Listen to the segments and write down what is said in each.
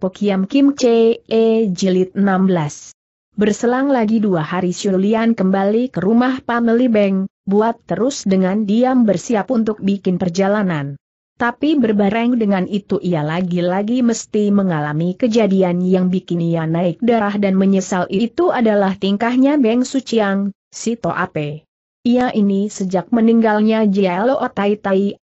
Pokiam Kim Che E Jilid 16. Berselang lagi dua hari Shulian kembali ke rumah Pameli Beng, buat terus dengan diam bersiap untuk bikin perjalanan. Tapi berbareng dengan itu ia lagi-lagi mesti mengalami kejadian yang bikin ia naik darah dan menyesal itu adalah tingkahnya Beng Suciang, si Toape. Ia ini sejak meninggalnya Jialo Tai,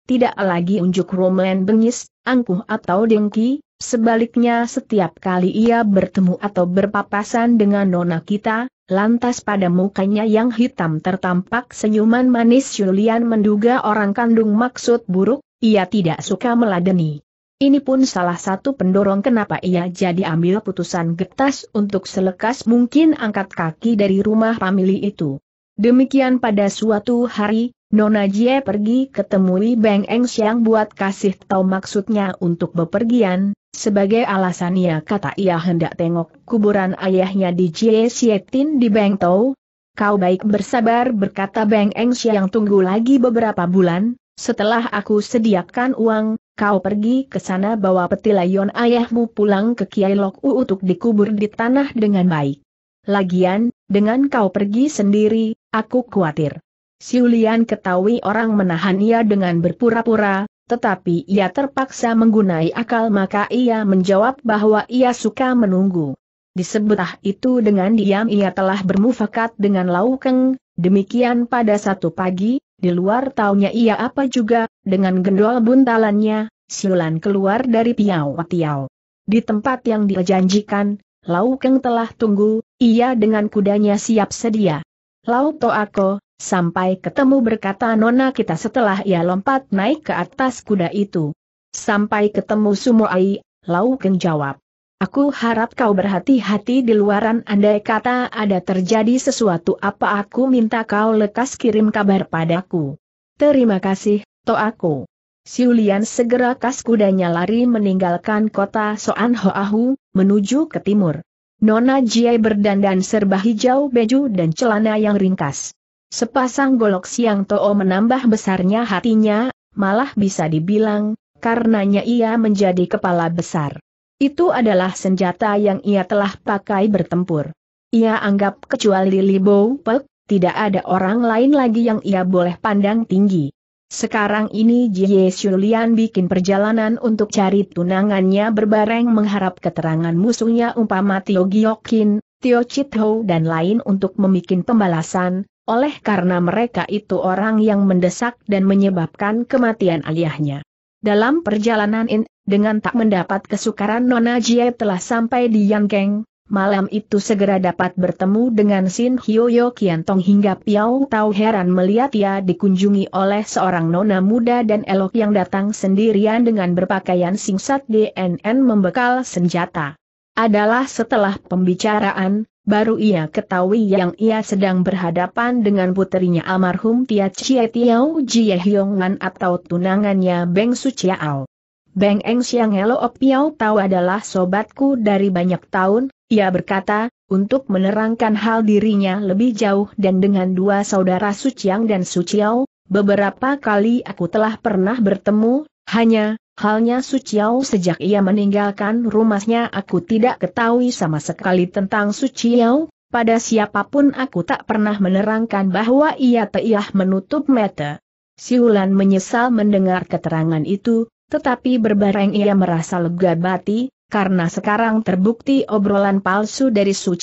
tidak lagi unjuk Roman bengis, angkuh atau dengki, Sebaliknya setiap kali ia bertemu atau berpapasan dengan nona kita, lantas pada mukanya yang hitam tertampak senyuman manis Julian menduga orang kandung maksud buruk, ia tidak suka meladeni. Ini pun salah satu pendorong kenapa ia jadi ambil putusan getas untuk selekas mungkin angkat kaki dari rumah famili itu. Demikian pada suatu hari, Nona Jie pergi ketemui Beng Eng Siang buat kasih tahu maksudnya untuk bepergian, sebagai alasannya kata ia hendak tengok kuburan ayahnya di Jie Sietin di Beng Tau. Kau baik bersabar berkata Beng Eng Siang tunggu lagi beberapa bulan, setelah aku sediakan uang, kau pergi ke sana bawa peti layon ayahmu pulang ke Kiai Lok U untuk dikubur di tanah dengan baik. Lagian, dengan kau pergi sendiri, aku khawatir. Siulian ketahui orang menahan ia dengan berpura-pura, tetapi ia terpaksa menggunai akal maka ia menjawab bahwa ia suka menunggu. Disebutah itu dengan diam ia telah bermufakat dengan Laukeng, demikian pada satu pagi, di luar taunya ia apa juga, dengan gendol buntalannya, Siulan keluar dari Piau Tiau. Di tempat yang dijanjikan, Laukeng telah tunggu, ia dengan kudanya siap sedia. Lau Toako, Sampai ketemu berkata Nona kita setelah ia lompat naik ke atas kuda itu. Sampai ketemu Sumoai, Lau Keng jawab. Aku harap kau berhati-hati di luaran andai kata ada terjadi sesuatu apa aku minta kau lekas kirim kabar padaku. Terima kasih, aku. Siulian segera kas kudanya lari meninggalkan kota Soan Hoahu, menuju ke timur. Nona Jiai berdandan serba hijau beju dan celana yang ringkas. Sepasang golok siang Too menambah besarnya hatinya, malah bisa dibilang, karenanya ia menjadi kepala besar. Itu adalah senjata yang ia telah pakai bertempur. Ia anggap kecuali Libo Pek, tidak ada orang lain lagi yang ia boleh pandang tinggi. Sekarang ini Jie Shulian bikin perjalanan untuk cari tunangannya berbareng mengharap keterangan musuhnya umpama Tio Giokin, Tio Chit Ho dan lain untuk memikin pembalasan, oleh karena mereka itu orang yang mendesak dan menyebabkan kematian ayahnya. Dalam perjalanan in, dengan tak mendapat kesukaran Nona Jie telah sampai di Yangkeng. malam itu segera dapat bertemu dengan Sin Hyoyo Kiantong hingga Piao Tau heran melihat ia dikunjungi oleh seorang nona muda dan elok yang datang sendirian dengan berpakaian singkat DNN membekal senjata. Adalah setelah pembicaraan, baru ia ketahui yang ia sedang berhadapan dengan putrinya almarhum Tia Chie Tiao Jie Hyongan atau tunangannya Beng Su Chiao. Beng Eng Siang op Piao Tau adalah sobatku dari banyak tahun, ia berkata, untuk menerangkan hal dirinya lebih jauh dan dengan dua saudara Su Chiang dan Su Chiao, beberapa kali aku telah pernah bertemu, hanya, Halnya Suciau sejak ia meninggalkan rumahnya aku tidak ketahui sama sekali tentang Suciau, pada siapapun aku tak pernah menerangkan bahwa ia teiah menutup mata. Siulan menyesal mendengar keterangan itu, tetapi berbareng ia merasa lega bati, karena sekarang terbukti obrolan palsu dari Su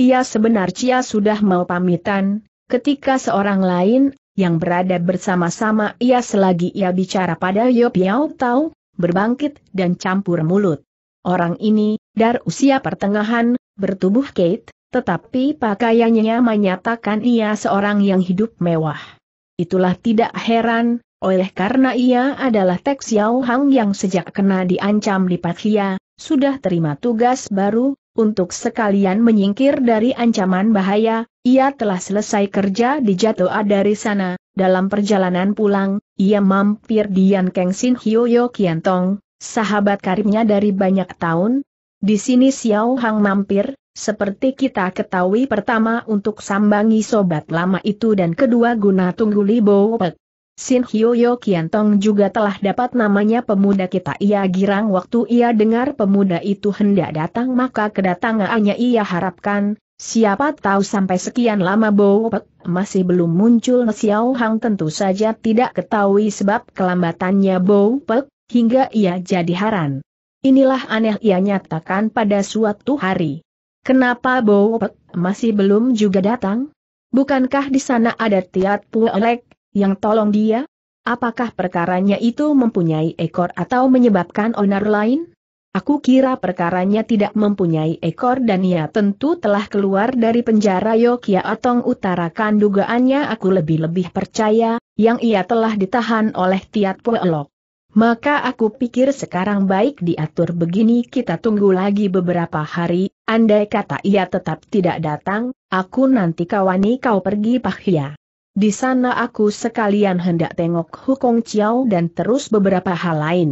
Ia sebenarnya sudah mau pamitan, ketika seorang lain yang berada bersama-sama ia selagi ia bicara pada Yop Yau Tau, berbangkit dan campur mulut. Orang ini, dar usia pertengahan, bertubuh Kate, tetapi pakaiannya menyatakan ia seorang yang hidup mewah. Itulah tidak heran, oleh karena ia adalah Tek Xiao Hang yang sejak kena diancam di Pathia, sudah terima tugas baru, untuk sekalian menyingkir dari ancaman bahaya, ia telah selesai kerja di Jatoa dari sana, dalam perjalanan pulang, ia mampir di Yan Keng Sin yo kian tong, sahabat karibnya dari banyak tahun. Di sini Xiao Hang mampir, seperti kita ketahui pertama untuk sambangi sobat lama itu dan kedua guna tunggu Libo Pek. Sin kian tong juga telah dapat namanya pemuda kita ia girang waktu ia dengar pemuda itu hendak datang maka kedatangannya ia harapkan, Siapa tahu sampai sekian lama Bowpek masih belum muncul Xiao Hang tentu saja tidak ketahui sebab kelambatannya Bowpek, hingga ia jadi haran. Inilah aneh ia nyatakan pada suatu hari. Kenapa Bowpek masih belum juga datang? Bukankah di sana ada Tiat Puelek yang tolong dia? Apakah perkaranya itu mempunyai ekor atau menyebabkan onar lain? Aku kira perkaranya tidak mempunyai ekor dan ia tentu telah keluar dari penjara Yokia Atong utarakan dugaannya aku lebih-lebih percaya, yang ia telah ditahan oleh Tiat Puelok. Maka aku pikir sekarang baik diatur begini kita tunggu lagi beberapa hari, andai kata ia tetap tidak datang, aku nanti kawani kau pergi pahya. Di sana aku sekalian hendak tengok Hukong Chiao dan terus beberapa hal lain.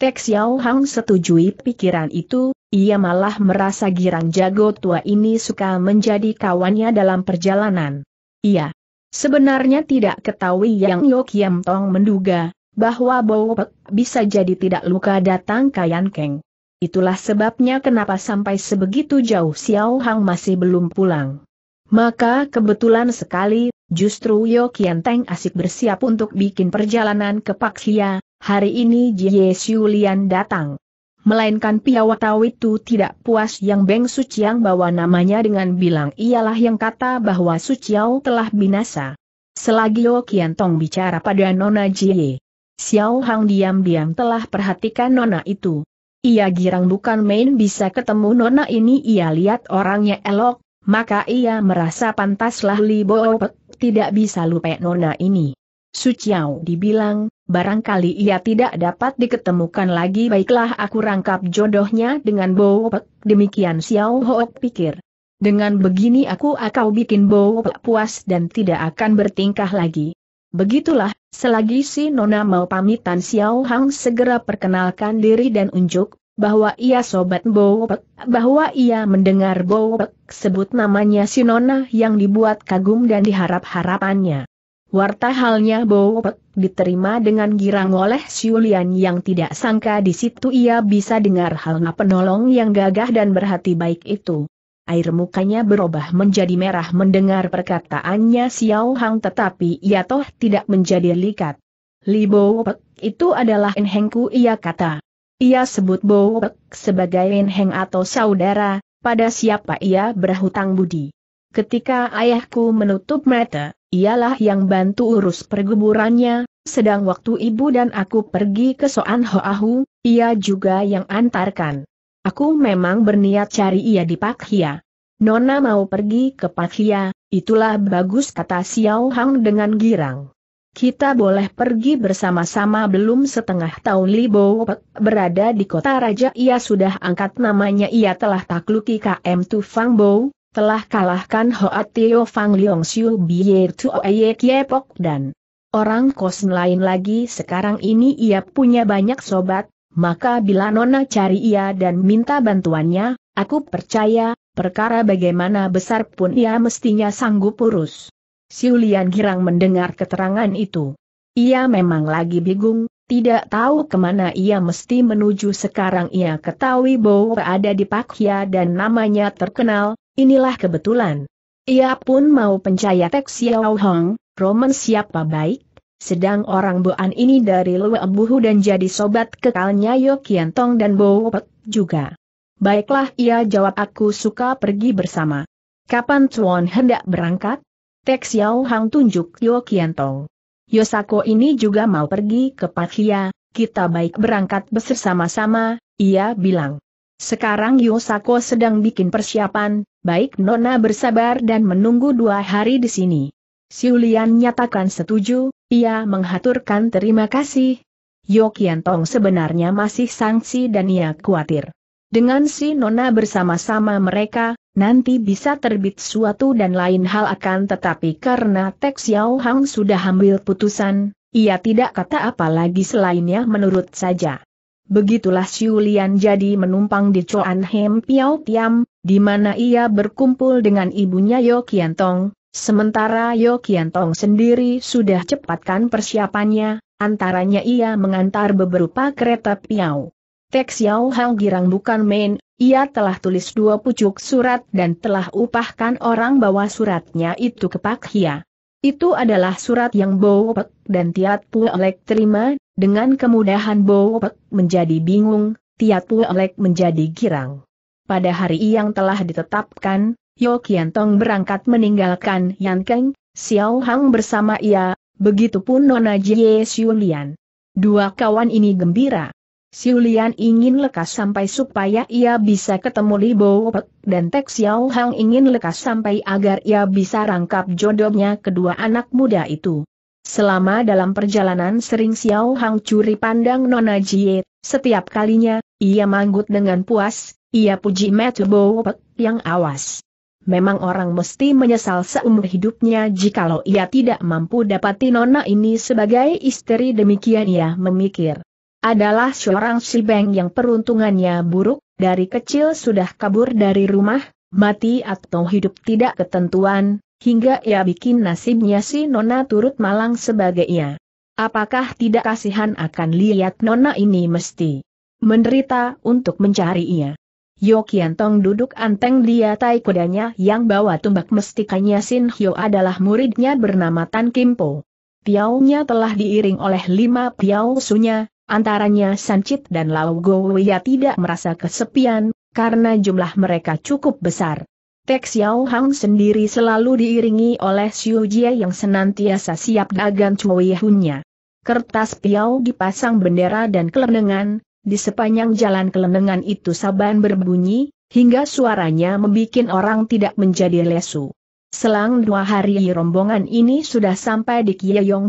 Tek Xiao Hang setujui pikiran itu, ia malah merasa girang jago tua ini suka menjadi kawannya dalam perjalanan. Iya. Sebenarnya tidak ketahui yang Yo Kiam Tong menduga, bahwa Bow Pek bisa jadi tidak luka datang Kayan Keng. Itulah sebabnya kenapa sampai sebegitu jauh Xiao Hang masih belum pulang. Maka kebetulan sekali, justru Yo Kian Teng asik bersiap untuk bikin perjalanan ke Pak Pakhia, hari ini Jie Xiulian datang. Melainkan piawatau itu tidak puas yang Beng Suciang bawa namanya dengan bilang ialah yang kata bahwa Suciao telah binasa. Selagi Yo Tong bicara pada Nona Jie, Xiao Hang diam-diam telah perhatikan Nona itu. Ia girang bukan main bisa ketemu Nona ini ia lihat orangnya elok, maka ia merasa pantaslah Li Bo tidak bisa lupa Nona ini. Suciao dibilang, barangkali ia tidak dapat diketemukan lagi baiklah aku rangkap jodohnya dengan Bo demikian Xiao Hoek pikir. Dengan begini aku akan bikin Bo puas dan tidak akan bertingkah lagi. Begitulah, selagi si Nona mau pamitan Xiao Hang segera perkenalkan diri dan unjuk, bahwa ia sobat Bowok, bahwa ia mendengar Bowok sebut namanya si Nona yang dibuat kagum dan diharap-harapannya. Warta halnya Pek diterima dengan girang oleh Siulian yang tidak sangka di situ ia bisa dengar halnya penolong yang gagah dan berhati baik itu. Air mukanya berubah menjadi merah mendengar perkataannya Xiao Hang tetapi ia toh tidak menjadi likat. Li Pek itu adalah Enhengku ia kata. Ia sebut Pek sebagai Enheng atau saudara, pada siapa ia berhutang budi. Ketika ayahku menutup mata, ialah yang bantu urus perguburannya, sedang waktu ibu dan aku pergi ke Soan Hoahu, ia juga yang antarkan. Aku memang berniat cari ia di Pakhia. Nona mau pergi ke Pakhia, itulah bagus kata Xiao Hang dengan girang. Kita boleh pergi bersama-sama belum setengah tahun Libo Pek berada di kota raja ia sudah angkat namanya ia telah takluki KM Tufang Bo, telah kalahkan Hoa Tio Fang Leong Siu Bie Tuo Ye Kie Pok dan orang kos lain lagi sekarang ini ia punya banyak sobat, maka bila Nona cari ia dan minta bantuannya, aku percaya, perkara bagaimana besar pun ia mestinya sanggup urus. Siulian Girang mendengar keterangan itu. Ia memang lagi bingung, tidak tahu kemana ia mesti menuju sekarang ia ketahui bahwa ada di Pakhya dan namanya terkenal, Inilah kebetulan. Ia pun mau pencaya Tek Xiao Hong, Roman siapa baik, sedang orang Boan ini dari Lue Buhu dan jadi sobat kekalnya Yo Tong dan Bo Pek juga. Baiklah ia jawab aku suka pergi bersama. Kapan Chuan hendak berangkat? Tek Xiao Hong tunjuk Yo Tong. Yosako ini juga mau pergi ke Pathia, kita baik berangkat bersama-sama, ia bilang. Sekarang Yosako sedang bikin persiapan, baik Nona bersabar dan menunggu dua hari di sini. Siulian nyatakan setuju, ia menghaturkan terima kasih. Yokian Tong sebenarnya masih sanksi dan ia khawatir. Dengan si Nona bersama-sama mereka, nanti bisa terbit suatu dan lain hal akan tetapi karena Tek Xiao Hang sudah ambil putusan, ia tidak kata apa lagi selainnya menurut saja. Begitulah Siulian jadi menumpang di Choan Hem Piao Tiam, di mana ia berkumpul dengan ibunya Yo Tong, sementara Yo Tong sendiri sudah cepatkan persiapannya, antaranya ia mengantar beberapa kereta Piao. Teks Xiao Hao Girang bukan main, ia telah tulis dua pucuk surat dan telah upahkan orang bawa suratnya itu ke Pak Hia. Itu adalah surat yang Bowpek dan Tiat Puelek terima, dengan kemudahan Bowpek menjadi bingung, Tiat Puelek menjadi girang. Pada hari yang telah ditetapkan, Yo Kiantong berangkat meninggalkan Yankeng, Xiao Hang bersama ia, begitupun Nona Jie Xiu Lian. Dua kawan ini gembira. Siulian ingin lekas sampai supaya ia bisa ketemu Li Bo dan Tek Xiao Hang ingin lekas sampai agar ia bisa rangkap jodohnya kedua anak muda itu. Selama dalam perjalanan sering Xiao Hang curi pandang Nona Jie, setiap kalinya, ia manggut dengan puas, ia puji Matthew Bo yang awas. Memang orang mesti menyesal seumur hidupnya jikalau ia tidak mampu dapati nona ini sebagai istri demikian ia memikir adalah seorang si Beng yang peruntungannya buruk, dari kecil sudah kabur dari rumah, mati atau hidup tidak ketentuan, hingga ia bikin nasibnya si Nona turut malang sebagai ia. Apakah tidak kasihan akan lihat Nona ini mesti menderita untuk mencari ia? Yokiantong duduk anteng dia atai kudanya yang bawa tumbak mestikanya Sin Hyo adalah muridnya bernama Tan Kimpo. Piaunya telah diiring oleh lima piau sunya, antaranya Sancit dan Lao Gouya tidak merasa kesepian, karena jumlah mereka cukup besar. Tek Xiao Hang sendiri selalu diiringi oleh Xiu Jie yang senantiasa siap dagang Cui Hunnya. Kertas piau dipasang bendera dan kelenengan, di sepanjang jalan kelenengan itu saban berbunyi, hingga suaranya membuat orang tidak menjadi lesu. Selang dua hari rombongan ini sudah sampai di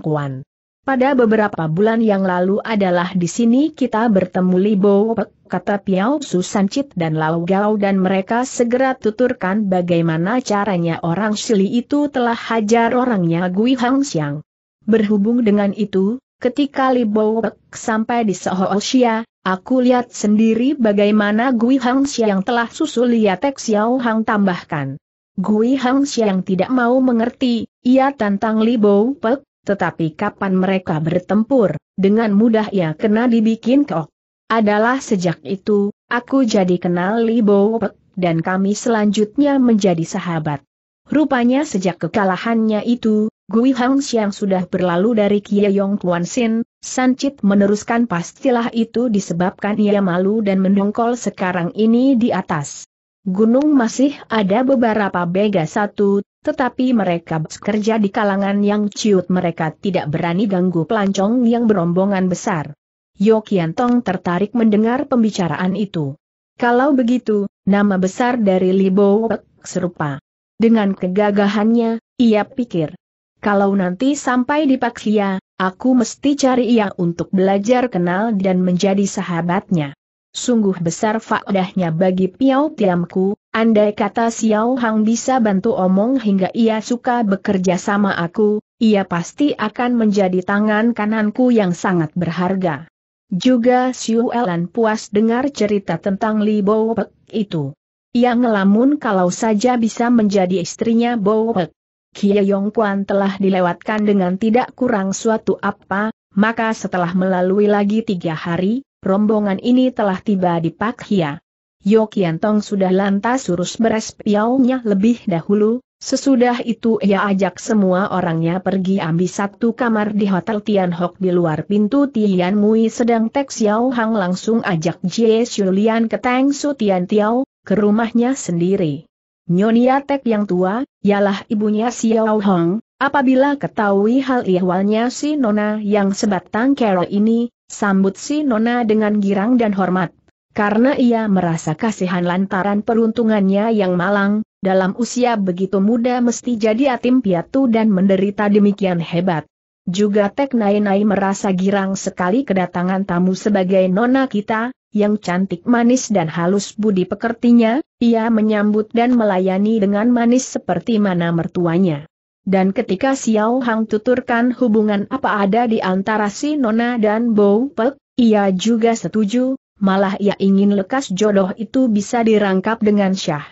Kuan. Pada beberapa bulan yang lalu adalah di sini kita bertemu Libo Pek, kata Piao Susancit dan Lao Gao dan mereka segera tuturkan bagaimana caranya orang Shili itu telah hajar orangnya Gui Hang Xiang. Berhubung dengan itu, ketika Libo Pek sampai di Soho Xia, aku lihat sendiri bagaimana Gui Hang Xiang telah susul Liatek Xiao Hang tambahkan. Gui Hang Xiang tidak mau mengerti, ia tantang Libo Pek, tetapi kapan mereka bertempur, dengan mudah ia kena dibikin keok. Adalah sejak itu, aku jadi kenal Li Bo dan kami selanjutnya menjadi sahabat. Rupanya sejak kekalahannya itu, Gui Hang Xiang sudah berlalu dari Yong Tuan Sin, Chit meneruskan pastilah itu disebabkan ia malu dan mendongkol sekarang ini di atas. Gunung masih ada beberapa bega satu, tetapi mereka bekerja di kalangan yang ciut mereka tidak berani ganggu pelancong yang berombongan besar. Yokian Tong tertarik mendengar pembicaraan itu. Kalau begitu, nama besar dari Libo Wek serupa. Dengan kegagahannya, ia pikir. Kalau nanti sampai di Paksia, aku mesti cari ia untuk belajar kenal dan menjadi sahabatnya. Sungguh besar faedahnya bagi Piao Tiamku, andai kata Xiao Hang bisa bantu omong hingga ia suka bekerja sama aku, ia pasti akan menjadi tangan kananku yang sangat berharga. Juga Xiu Elan puas dengar cerita tentang Li Bo itu. Ia ngelamun kalau saja bisa menjadi istrinya Bo Kia Yong Kuan telah dilewatkan dengan tidak kurang suatu apa, maka setelah melalui lagi tiga hari, rombongan ini telah tiba di Pak Pakhia. Yokiantong sudah lantas urus beres piaunya lebih dahulu, sesudah itu ia ajak semua orangnya pergi ambil satu kamar di Hotel Tianhok di luar pintu Tian Mui sedang Tek Xiao Hang langsung ajak Jie Shulian ke Tang Su Tian Tiao, ke rumahnya sendiri. Nyonya Tek yang tua, ialah ibunya Xiao Hong, apabila ketahui hal ihwalnya si Nona yang sebatang kero ini, Sambut si Nona dengan girang dan hormat. Karena ia merasa kasihan lantaran peruntungannya yang malang, dalam usia begitu muda mesti jadi atim piatu dan menderita demikian hebat. Juga Tek Nai Nai merasa girang sekali kedatangan tamu sebagai nona kita, yang cantik manis dan halus budi pekertinya, ia menyambut dan melayani dengan manis seperti mana mertuanya. Dan ketika Xiao Hang tuturkan hubungan apa ada di antara si Nona dan Bow Pek, ia juga setuju, malah ia ingin lekas jodoh itu bisa dirangkap dengan Syah.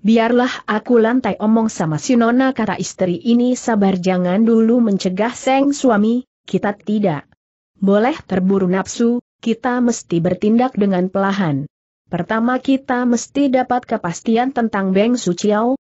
Biarlah aku lantai omong sama si Nona kata istri ini sabar jangan dulu mencegah Seng suami, kita tidak boleh terburu nafsu, kita mesti bertindak dengan pelahan. Pertama kita mesti dapat kepastian tentang Beng Su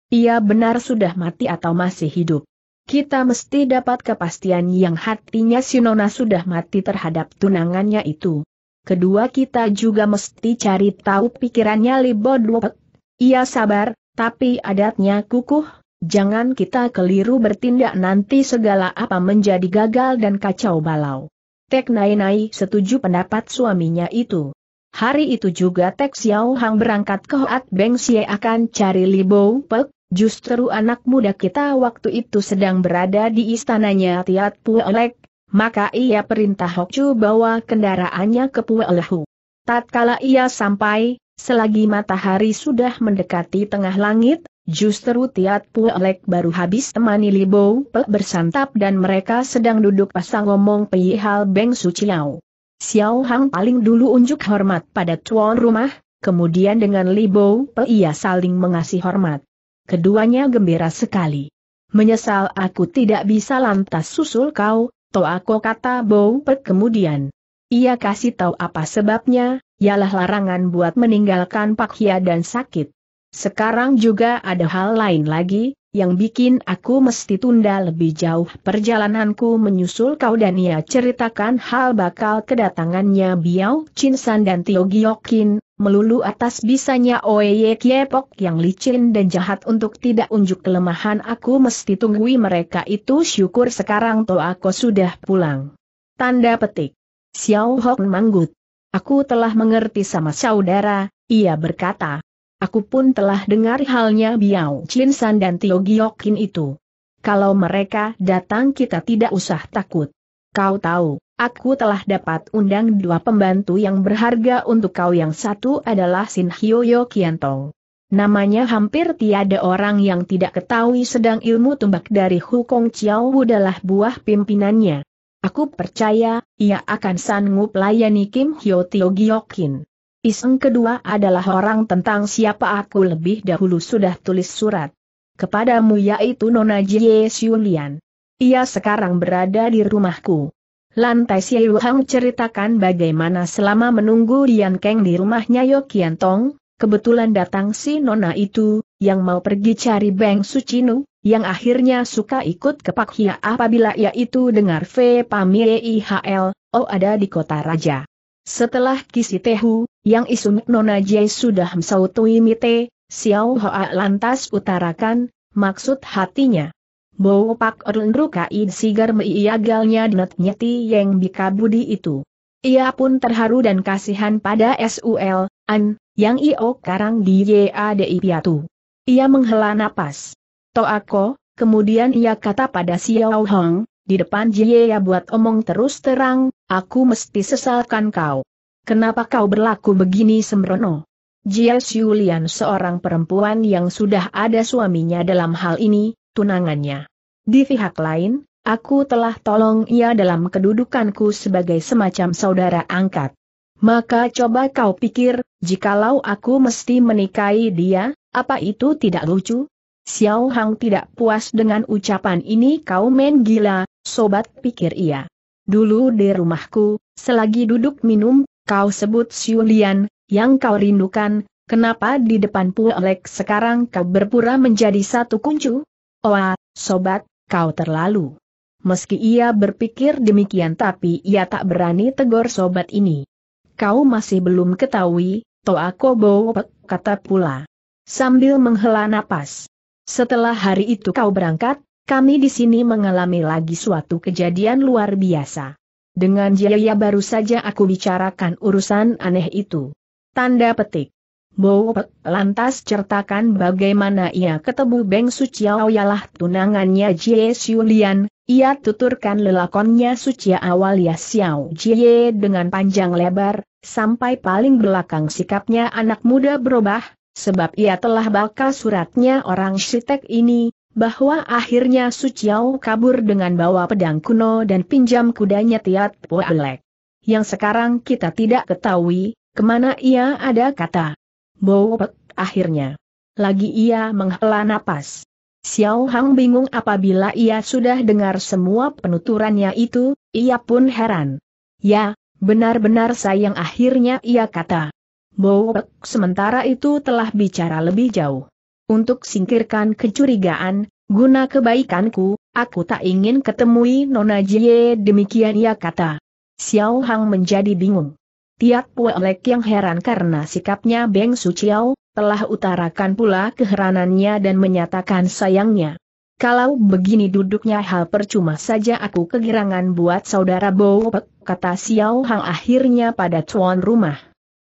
ia benar sudah mati atau masih hidup. Kita mesti dapat kepastian yang hatinya Sinona sudah mati terhadap tunangannya itu. Kedua kita juga mesti cari tahu pikirannya Libodwopek. Ia sabar, tapi adatnya kukuh, jangan kita keliru bertindak nanti segala apa menjadi gagal dan kacau balau. Tek Nai Nai setuju pendapat suaminya itu. Hari itu juga Tek Xiao Hang berangkat ke Hoat Beng Xie akan cari Libo Pek, Justru anak muda kita waktu itu sedang berada di istananya Tiat Puelek, maka ia perintah Hokcu bawa kendaraannya ke Puelehu. Tatkala ia sampai, selagi matahari sudah mendekati tengah langit, justru Tiat Puelek baru habis temani Libo Pe bersantap dan mereka sedang duduk pasang ngomong Pihal Beng Suciao. Xiao Hang paling dulu unjuk hormat pada tuan rumah, kemudian dengan Libo Pe ia saling mengasih hormat. Keduanya gembira sekali. Menyesal aku tidak bisa lantas susul kau, aku kata Bow Pek kemudian. Ia kasih tahu apa sebabnya, ialah larangan buat meninggalkan Pak Hia dan sakit. Sekarang juga ada hal lain lagi, yang bikin aku mesti tunda lebih jauh perjalananku menyusul kau dan ia ceritakan hal bakal kedatangannya Biao Chinsan dan Tio Giokin, melulu atas bisanya Oeye Kiepok yang licin dan jahat untuk tidak unjuk kelemahan aku mesti tunggui mereka itu syukur sekarang to aku sudah pulang. Tanda petik. Xiao Hong manggut. Aku telah mengerti sama saudara, ia berkata. Aku pun telah dengar halnya Biao Chin San dan Tio Giokin itu. Kalau mereka datang kita tidak usah takut. Kau tahu, aku telah dapat undang dua pembantu yang berharga untuk kau yang satu adalah Sin Hyoyo Kientong. Namanya hampir tiada orang yang tidak ketahui sedang ilmu tumbak dari Hukong Chiao adalah buah pimpinannya. Aku percaya, ia akan sanggup layani Kim Hyo Tio Giokin. Iseng kedua adalah orang tentang siapa aku lebih dahulu sudah tulis surat. Kepadamu yaitu Nona Jie Xiulian. Ia sekarang berada di rumahku. Lantai Xie Hang ceritakan bagaimana selama menunggu Dian Keng di rumahnya Yokian Tong, kebetulan datang si Nona itu, yang mau pergi cari Beng Sucinu, yang akhirnya suka ikut ke Pak Hia apabila ia itu dengar V Pamie IHL, oh ada di kota raja. Setelah Kisi Tehu, yang Isum Nona Jai sudah msautui mite, Xiao Hoa lantas utarakan, maksud hatinya. bahwa Pak Orlenru kain Sigar meiagalnya Dnet Nyeti yang Bikabudi itu. Ia pun terharu dan kasihan pada SUL, An, yang Io Karang di YADI Piatu. Ia menghela napas. Toako, kemudian ia kata pada Xiao Hong, di depan Jieya buat omong terus terang, aku mesti sesalkan kau. Kenapa kau berlaku begini sembrono? Jie Xiulian seorang perempuan yang sudah ada suaminya dalam hal ini, tunangannya. Di pihak lain, aku telah tolong ia dalam kedudukanku sebagai semacam saudara angkat. Maka coba kau pikir, jikalau aku mesti menikahi dia, apa itu tidak lucu? Xiao Hang tidak puas dengan ucapan ini kau main gila, sobat pikir ia. Dulu di rumahku, selagi duduk minum, kau sebut Siulian, yang kau rindukan, kenapa di depan Puelek sekarang kau berpura menjadi satu kuncu? Wah, sobat, kau terlalu. Meski ia berpikir demikian tapi ia tak berani tegur sobat ini. Kau masih belum ketahui, Toa Kobo, kata pula. Sambil menghela napas. Setelah hari itu kau berangkat, kami di sini mengalami lagi suatu kejadian luar biasa. Dengan Jaya baru saja aku bicarakan urusan aneh itu. Tanda petik. Bowpek lantas ceritakan bagaimana ia ketemu Beng Suciao ialah tunangannya Jie Xiulian, ia tuturkan lelakonnya Sucia awal ya Xiao Jie dengan panjang lebar, sampai paling belakang sikapnya anak muda berubah, sebab ia telah bakal suratnya orang Shitek ini, bahwa akhirnya Su kabur dengan bawa pedang kuno dan pinjam kudanya Tiat Poelek. Yang sekarang kita tidak ketahui, kemana ia ada kata. Bopek, akhirnya. Lagi ia menghela napas. Xiao Hang bingung apabila ia sudah dengar semua penuturannya itu, ia pun heran. Ya, benar-benar sayang akhirnya ia kata. Bopek sementara itu telah bicara lebih jauh. Untuk singkirkan kecurigaan, guna kebaikanku, aku tak ingin ketemui Nona Jie demikian ia kata. Xiao Hang menjadi bingung. Tiat Puelek yang heran karena sikapnya Beng Su Chiao, telah utarakan pula keheranannya dan menyatakan sayangnya. Kalau begini duduknya hal percuma saja aku kegirangan buat saudara Bowpek, kata Xiao Hang akhirnya pada tuan rumah.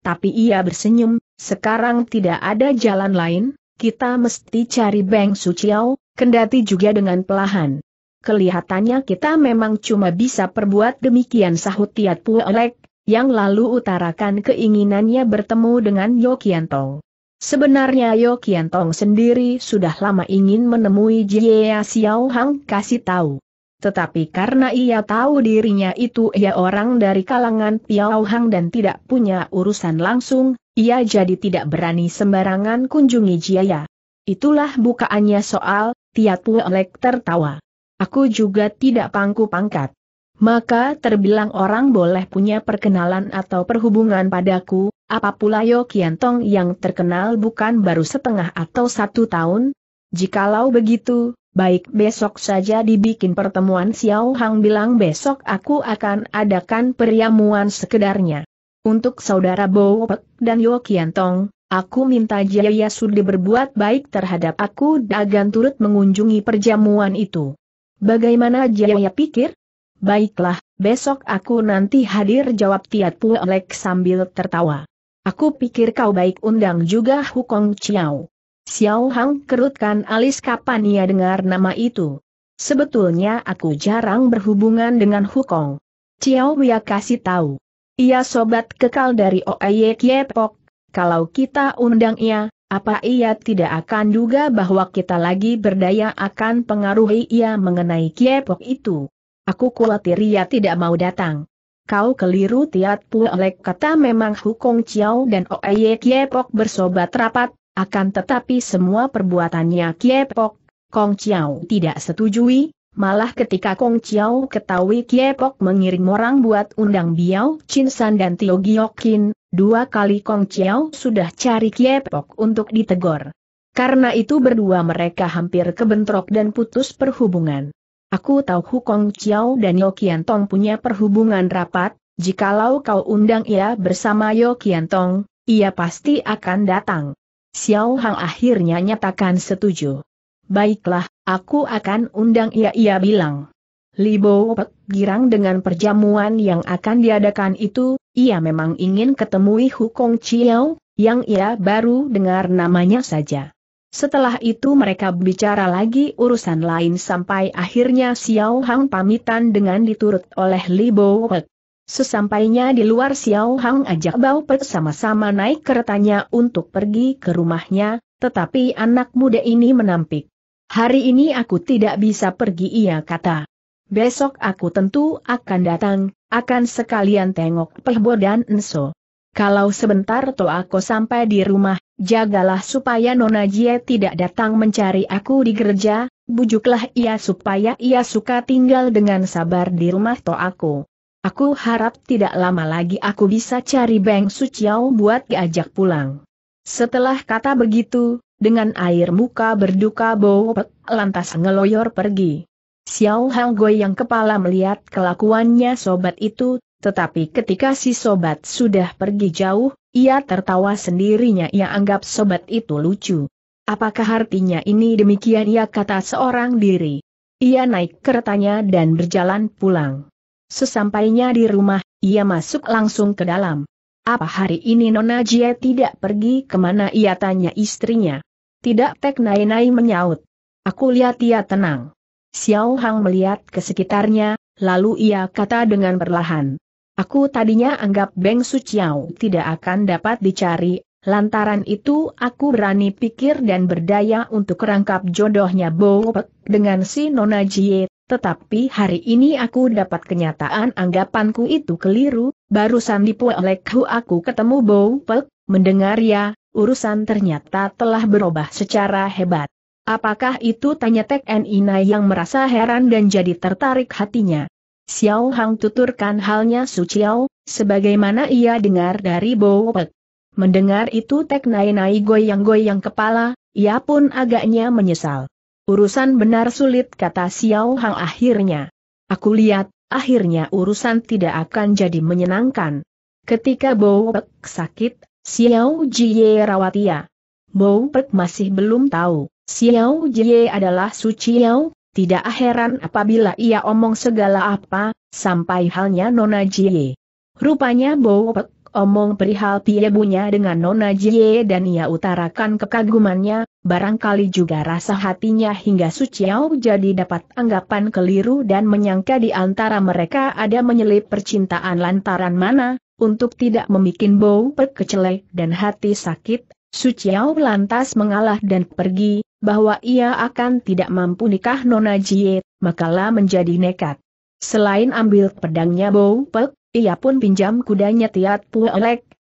Tapi ia bersenyum, sekarang tidak ada jalan lain, kita mesti cari Beng Suciao, kendati juga dengan pelahan. Kelihatannya kita memang cuma bisa perbuat demikian sahut Tiat Puelek, yang lalu utarakan keinginannya bertemu dengan Yokiantong. Sebenarnya Yokiantong sendiri sudah lama ingin menemui Jia Xiao Hang kasih tahu. Tetapi karena ia tahu dirinya itu ia orang dari kalangan Piao Hang dan tidak punya urusan langsung, ia jadi tidak berani sembarangan kunjungi Jiaya. Itulah bukaannya soal, Tiatpu Elek tertawa. Aku juga tidak pangku pangkat. Maka terbilang orang boleh punya perkenalan atau perhubungan padaku, apa pula Yo Kiantong yang terkenal bukan baru setengah atau satu tahun? Jikalau begitu, Baik besok saja dibikin pertemuan Xiao Hang bilang besok aku akan adakan periamuan sekedarnya. Untuk saudara Bowopek dan Yo Tong, aku minta Jaya Sudi berbuat baik terhadap aku dan turut mengunjungi perjamuan itu. Bagaimana Jaya pikir? Baiklah, besok aku nanti hadir jawab Tiat Pu sambil tertawa. Aku pikir kau baik undang juga Hukong Chiao. Xiao Hang kerutkan alis kapan ia dengar nama itu. Sebetulnya aku jarang berhubungan dengan Hukong. Chiao Wia kasih tahu. Ia sobat kekal dari Oye Kiepok, kalau kita undang ia, apa ia tidak akan duga bahwa kita lagi berdaya akan pengaruhi ia mengenai Kiepok itu? Aku khawatir ia tidak mau datang. Kau keliru Tiat Puelek kata memang Hukong Chiao dan Oye Kiepok bersobat rapat, akan tetapi semua perbuatannya Kiepok, Kong Chiao tidak setujui, Malah ketika Kong Chiao ketahui Kiepok mengirim orang buat undang Biao Chin San dan Tio Giokin, dua kali Kong Chiao sudah cari Kiepok untuk ditegor. Karena itu berdua mereka hampir kebentrok dan putus perhubungan. Aku tahu Kong Chiao dan Yo Tong punya perhubungan rapat, jikalau kau undang ia bersama Yo Tong, ia pasti akan datang. Xiao Hang akhirnya nyatakan setuju. Baiklah, Aku akan undang ia ia bilang. Libo Pek girang dengan perjamuan yang akan diadakan itu, ia memang ingin ketemui Hukong Chiao, yang ia baru dengar namanya saja. Setelah itu mereka bicara lagi urusan lain sampai akhirnya Xiao Hang pamitan dengan diturut oleh Libo Pek. Sesampainya di luar Xiao Hang ajak Bao Pek sama-sama naik keretanya untuk pergi ke rumahnya, tetapi anak muda ini menampik. Hari ini aku tidak bisa pergi ia kata. Besok aku tentu akan datang, akan sekalian tengok Pehbo dan Enso. Kalau sebentar to aku sampai di rumah, jagalah supaya Nona Jie tidak datang mencari aku di gereja, bujuklah ia supaya ia suka tinggal dengan sabar di rumah to aku. Aku harap tidak lama lagi aku bisa cari Beng Suciao buat diajak pulang. Setelah kata begitu, dengan air muka berduka Bopek lantas ngeloyor pergi. Xiao Hang yang kepala melihat kelakuannya sobat itu, tetapi ketika si sobat sudah pergi jauh, ia tertawa sendirinya ia anggap sobat itu lucu. Apakah artinya ini demikian ia kata seorang diri. Ia naik keretanya dan berjalan pulang. Sesampainya di rumah, ia masuk langsung ke dalam. Apa hari ini Nona Jie tidak pergi kemana ia tanya istrinya. Tidak Tek Nai Nai menyaut. Aku lihat ia tenang. Xiao Hang melihat ke sekitarnya, lalu ia kata dengan perlahan. Aku tadinya anggap Beng Su Chiao tidak akan dapat dicari, lantaran itu aku berani pikir dan berdaya untuk rangkap jodohnya Bo Pek dengan si Nona Jie, tetapi hari ini aku dapat kenyataan anggapanku itu keliru, barusan di Lek Hu aku ketemu Bo Pek, mendengar ya, urusan ternyata telah berubah secara hebat. Apakah itu tanya Tek En yang merasa heran dan jadi tertarik hatinya? Xiao Hang tuturkan halnya Su Chiao, sebagaimana ia dengar dari Bo Pek. Mendengar itu Tek Nai Nai goyang-goyang kepala, ia pun agaknya menyesal. Urusan benar sulit kata Xiao Hang akhirnya. Aku lihat, akhirnya urusan tidak akan jadi menyenangkan. Ketika Bo Pek sakit, Xiao Jie Rawatia. Bou Pek masih belum tahu, Xiao Jie adalah Su Chiao, tidak heran apabila ia omong segala apa, sampai halnya Nona Jie. Rupanya Bou Pek omong perihal piebunya dengan Nona Jie dan ia utarakan kekagumannya, barangkali juga rasa hatinya hingga Su Chiao jadi dapat anggapan keliru dan menyangka di antara mereka ada menyelip percintaan lantaran mana, untuk tidak memikin bau perkecelai dan hati sakit, Su Chiao lantas mengalah dan pergi, bahwa ia akan tidak mampu nikah Nona Jie, makalah menjadi nekat. Selain ambil pedangnya Bou Pek, ia pun pinjam kudanya Tiat Pu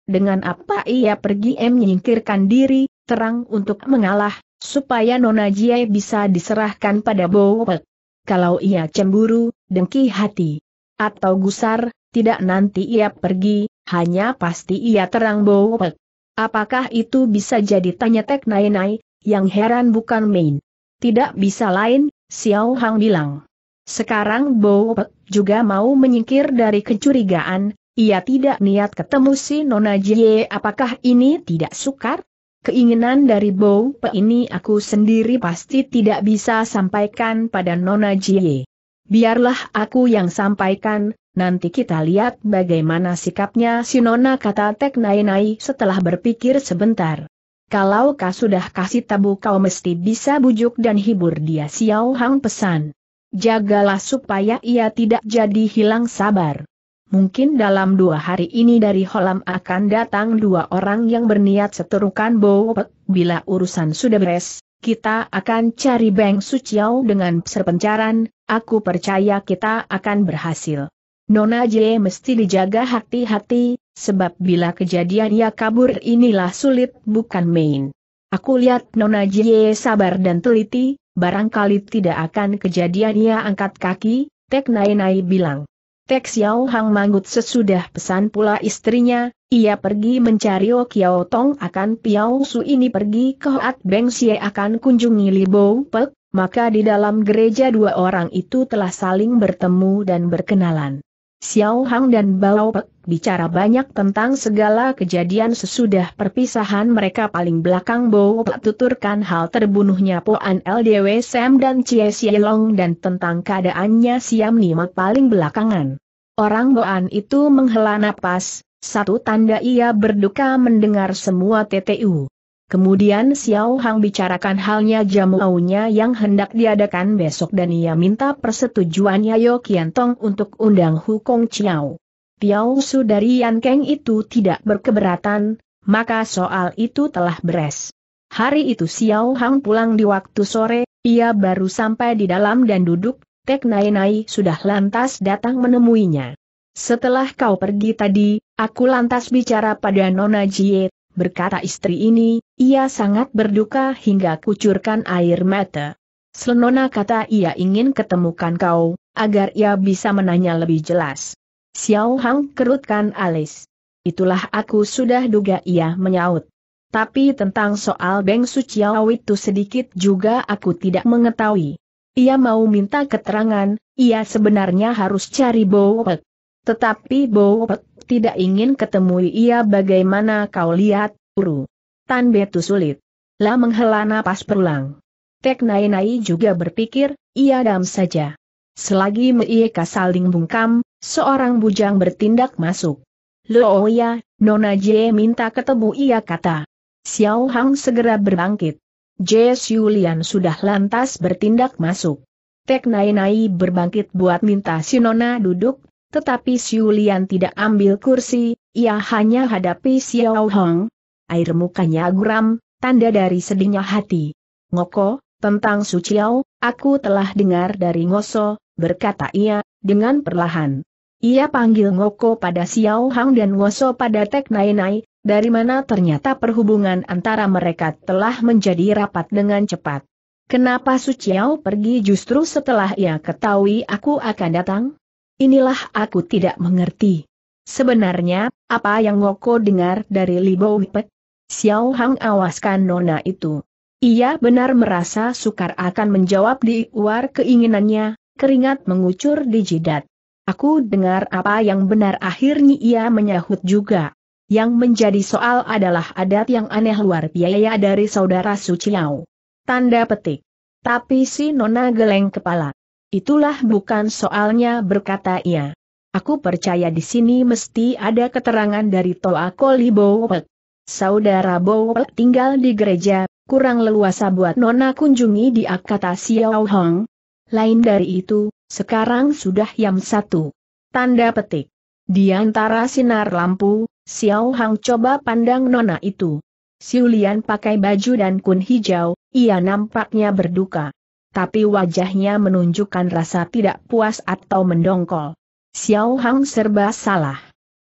dengan apa ia pergi menyingkirkan diri, terang untuk mengalah, supaya Nona Jie bisa diserahkan pada Bou Pek. Kalau ia cemburu, dengki hati, atau gusar, tidak nanti ia pergi, hanya pasti ia terang bowek. Apakah itu bisa jadi tanya Tek Nai Nai, yang heran bukan main. Tidak bisa lain, Xiao Hang bilang. Sekarang Bowek juga mau menyingkir dari kecurigaan, ia tidak niat ketemu si Nona Jie apakah ini tidak sukar? Keinginan dari Bow Pe ini aku sendiri pasti tidak bisa sampaikan pada Nona Jie. Biarlah aku yang sampaikan, Nanti kita lihat bagaimana sikapnya si Nona kata Tek Nai Nai setelah berpikir sebentar. Kalau kau sudah kasih tabu kau mesti bisa bujuk dan hibur dia Xiao Hang pesan. Jagalah supaya ia tidak jadi hilang sabar. Mungkin dalam dua hari ini dari Holam akan datang dua orang yang berniat seterukan Bowpek. Bila urusan sudah beres, kita akan cari Beng Suciao dengan serpencaran, aku percaya kita akan berhasil. Nona J mesti dijaga hati-hati, sebab bila kejadian ia kabur inilah sulit bukan main. Aku lihat Nona J sabar dan teliti, barangkali tidak akan kejadian ia angkat kaki, Tek Nai Nai bilang. Tek Xiao Hang Mangut sesudah pesan pula istrinya, ia pergi mencari O oh Kiao Tong akan Piao Su ini pergi ke Hoat Beng Xie akan kunjungi Libo Pek, maka di dalam gereja dua orang itu telah saling bertemu dan berkenalan. Xiao Hang dan Bao Pek bicara banyak tentang segala kejadian sesudah perpisahan mereka paling belakang Bao Pek tuturkan hal terbunuhnya Poan LDW Sam dan Chie Long dan tentang keadaannya Siam Nimak paling belakangan. Orang Boan itu menghela napas, satu tanda ia berduka mendengar semua TTU. Kemudian Xiao Hang bicarakan halnya nya yang hendak diadakan besok dan ia minta persetujuannya Yo Kian Tong untuk undang Hukong Chiao. Piao Su dari Yan Keng itu tidak berkeberatan, maka soal itu telah beres. Hari itu Xiao Hang pulang di waktu sore, ia baru sampai di dalam dan duduk, Tek Nai Nai sudah lantas datang menemuinya. Setelah kau pergi tadi, aku lantas bicara pada Nona Jie berkata istri ini, ia sangat berduka hingga kucurkan air mata. Selenona kata ia ingin ketemukan kau, agar ia bisa menanya lebih jelas. Xiao Hang kerutkan alis. Itulah aku sudah duga ia menyaut. Tapi tentang soal Beng Suciao itu sedikit juga aku tidak mengetahui. Ia mau minta keterangan, ia sebenarnya harus cari Bowek. Tetapi Bowek tidak ingin ketemui ia bagaimana kau lihat, Uru. Tan Betu sulit. Lah menghela napas perulang. Tek Nai Nai juga berpikir, ia dam saja. Selagi mereka saling bungkam, seorang bujang bertindak masuk. Ya, Nona J minta ketemu ia kata. Xiao Hang segera berbangkit. Jie Xulian sudah lantas bertindak masuk. Tek Nai Nai berbangkit buat minta si Nona duduk, tetapi Xiu Lian tidak ambil kursi, ia hanya hadapi Xiao Hong. Air mukanya guram, tanda dari sedihnya hati. Ngoko, tentang Su Chiao, aku telah dengar dari Ngoso, berkata ia, dengan perlahan. Ia panggil Ngoko pada Xiao Hong dan Ngoso pada Tek Nai Nai, dari mana ternyata perhubungan antara mereka telah menjadi rapat dengan cepat. Kenapa Su Chiao pergi justru setelah ia ketahui aku akan datang? Inilah aku tidak mengerti. Sebenarnya, apa yang Ngoko dengar dari Libo Wipet? Xiao Hang awaskan nona itu. Ia benar merasa sukar akan menjawab di luar keinginannya, keringat mengucur di jidat. Aku dengar apa yang benar akhirnya ia menyahut juga. Yang menjadi soal adalah adat yang aneh luar biaya dari saudara Suciau. Tanda petik. Tapi si Nona geleng kepala. Itulah bukan soalnya berkata ia. Aku percaya di sini mesti ada keterangan dari Toa Koli Bowek. Saudara Bowek tinggal di gereja, kurang leluasa buat nona kunjungi di kata Xiao Hong. Lain dari itu, sekarang sudah jam satu. Tanda petik. Di antara sinar lampu, Xiao Hong coba pandang nona itu. Siulian pakai baju dan kun hijau, ia nampaknya berduka tapi wajahnya menunjukkan rasa tidak puas atau mendongkol. Xiao Hang serba salah.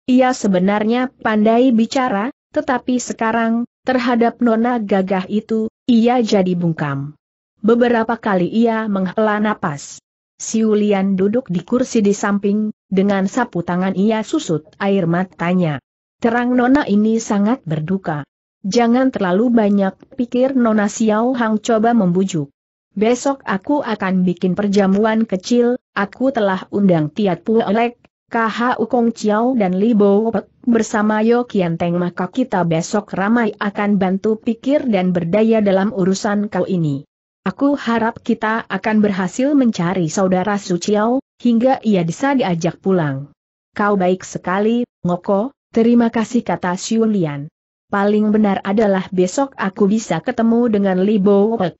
Ia sebenarnya pandai bicara, tetapi sekarang, terhadap nona gagah itu, ia jadi bungkam. Beberapa kali ia menghela napas. Siulian duduk di kursi di samping, dengan sapu tangan ia susut air matanya. Terang Nona ini sangat berduka. Jangan terlalu banyak pikir Nona Xiao Hang coba membujuk. Besok aku akan bikin perjamuan kecil, aku telah undang Tiat Puelek, KH Ukong Chiao dan Li Bo Pek, bersama Yo Kian Teng maka kita besok ramai akan bantu pikir dan berdaya dalam urusan kau ini. Aku harap kita akan berhasil mencari saudara Su Chiao, hingga ia bisa diajak pulang. Kau baik sekali, Ngoko, terima kasih kata Xiu Paling benar adalah besok aku bisa ketemu dengan Li Bo Pek.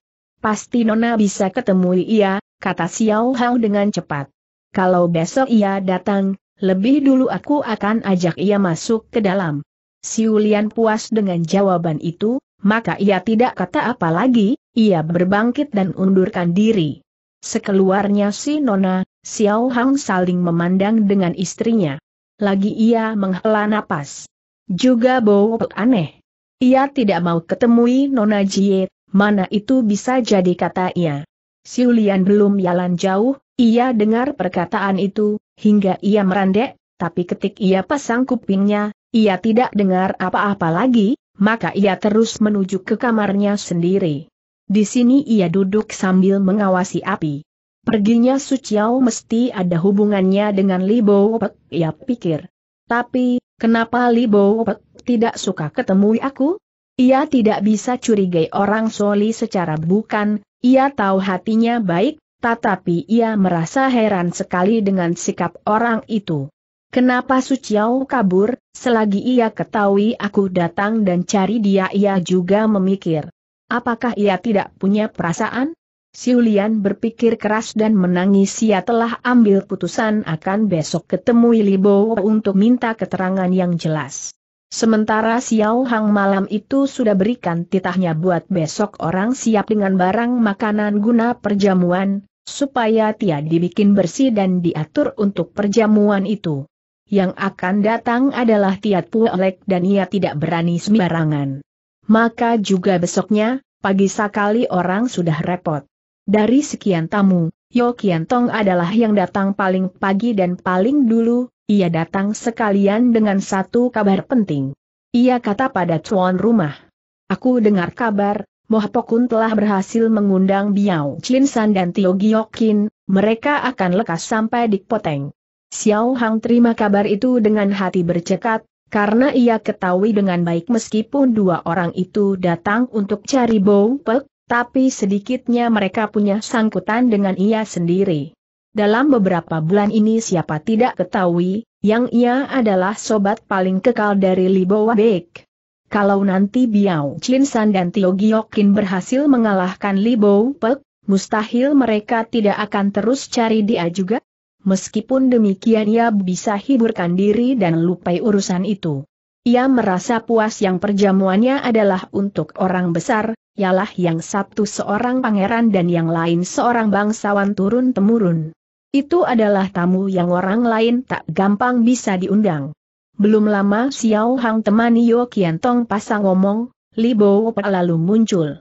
Pasti Nona bisa ketemu ia, kata Xiao Hao dengan cepat. Kalau besok ia datang, lebih dulu aku akan ajak ia masuk ke dalam. Siulian puas dengan jawaban itu, maka ia tidak kata apa lagi, ia berbangkit dan undurkan diri. Sekeluarnya si Nona, Xiao Hang saling memandang dengan istrinya. Lagi ia menghela napas. Juga bau aneh. Ia tidak mau ketemui Nona Jie, mana itu bisa jadi kata ia. Siulian belum jalan jauh, ia dengar perkataan itu, hingga ia merandek, tapi ketik ia pasang kupingnya, ia tidak dengar apa-apa lagi, maka ia terus menuju ke kamarnya sendiri. Di sini ia duduk sambil mengawasi api. Perginya Suciao mesti ada hubungannya dengan Libo Pek, ia pikir. Tapi, kenapa Libo Pek tidak suka ketemui aku? Ia tidak bisa curigai orang Soli secara bukan, ia tahu hatinya baik, tetapi ia merasa heran sekali dengan sikap orang itu. Kenapa Suciau kabur, selagi ia ketahui aku datang dan cari dia ia juga memikir. Apakah ia tidak punya perasaan? Siulian berpikir keras dan menangis ia telah ambil putusan akan besok ketemu Libo untuk minta keterangan yang jelas. Sementara Xiao Hang malam itu sudah berikan titahnya buat besok orang siap dengan barang makanan guna perjamuan, supaya tiad dibikin bersih dan diatur untuk perjamuan itu. Yang akan datang adalah tiad Puolek dan ia tidak berani sembarangan. Maka juga besoknya, pagi sekali orang sudah repot. Dari sekian tamu, Yo Kian Tong adalah yang datang paling pagi dan paling dulu, ia datang sekalian dengan satu kabar penting. Ia kata pada cuan rumah. Aku dengar kabar, Pokun telah berhasil mengundang Biao San dan Tio Giokin, mereka akan lekas sampai di Poteng. Xiao Hang terima kabar itu dengan hati bercekat, karena ia ketahui dengan baik meskipun dua orang itu datang untuk cari Bo Pek, tapi sedikitnya mereka punya sangkutan dengan ia sendiri dalam beberapa bulan ini siapa tidak ketahui, yang ia adalah sobat paling kekal dari Libo Wabek. Kalau nanti Biao Chin San dan Tio Giokin berhasil mengalahkan Libo Pek, mustahil mereka tidak akan terus cari dia juga. Meskipun demikian ia bisa hiburkan diri dan lupai urusan itu. Ia merasa puas yang perjamuannya adalah untuk orang besar, ialah yang satu seorang pangeran dan yang lain seorang bangsawan turun-temurun. Itu adalah tamu yang orang lain tak gampang bisa diundang. Belum lama Xiao Hang temani Yo Kian Tong pasang ngomong, Li Bo lalu muncul.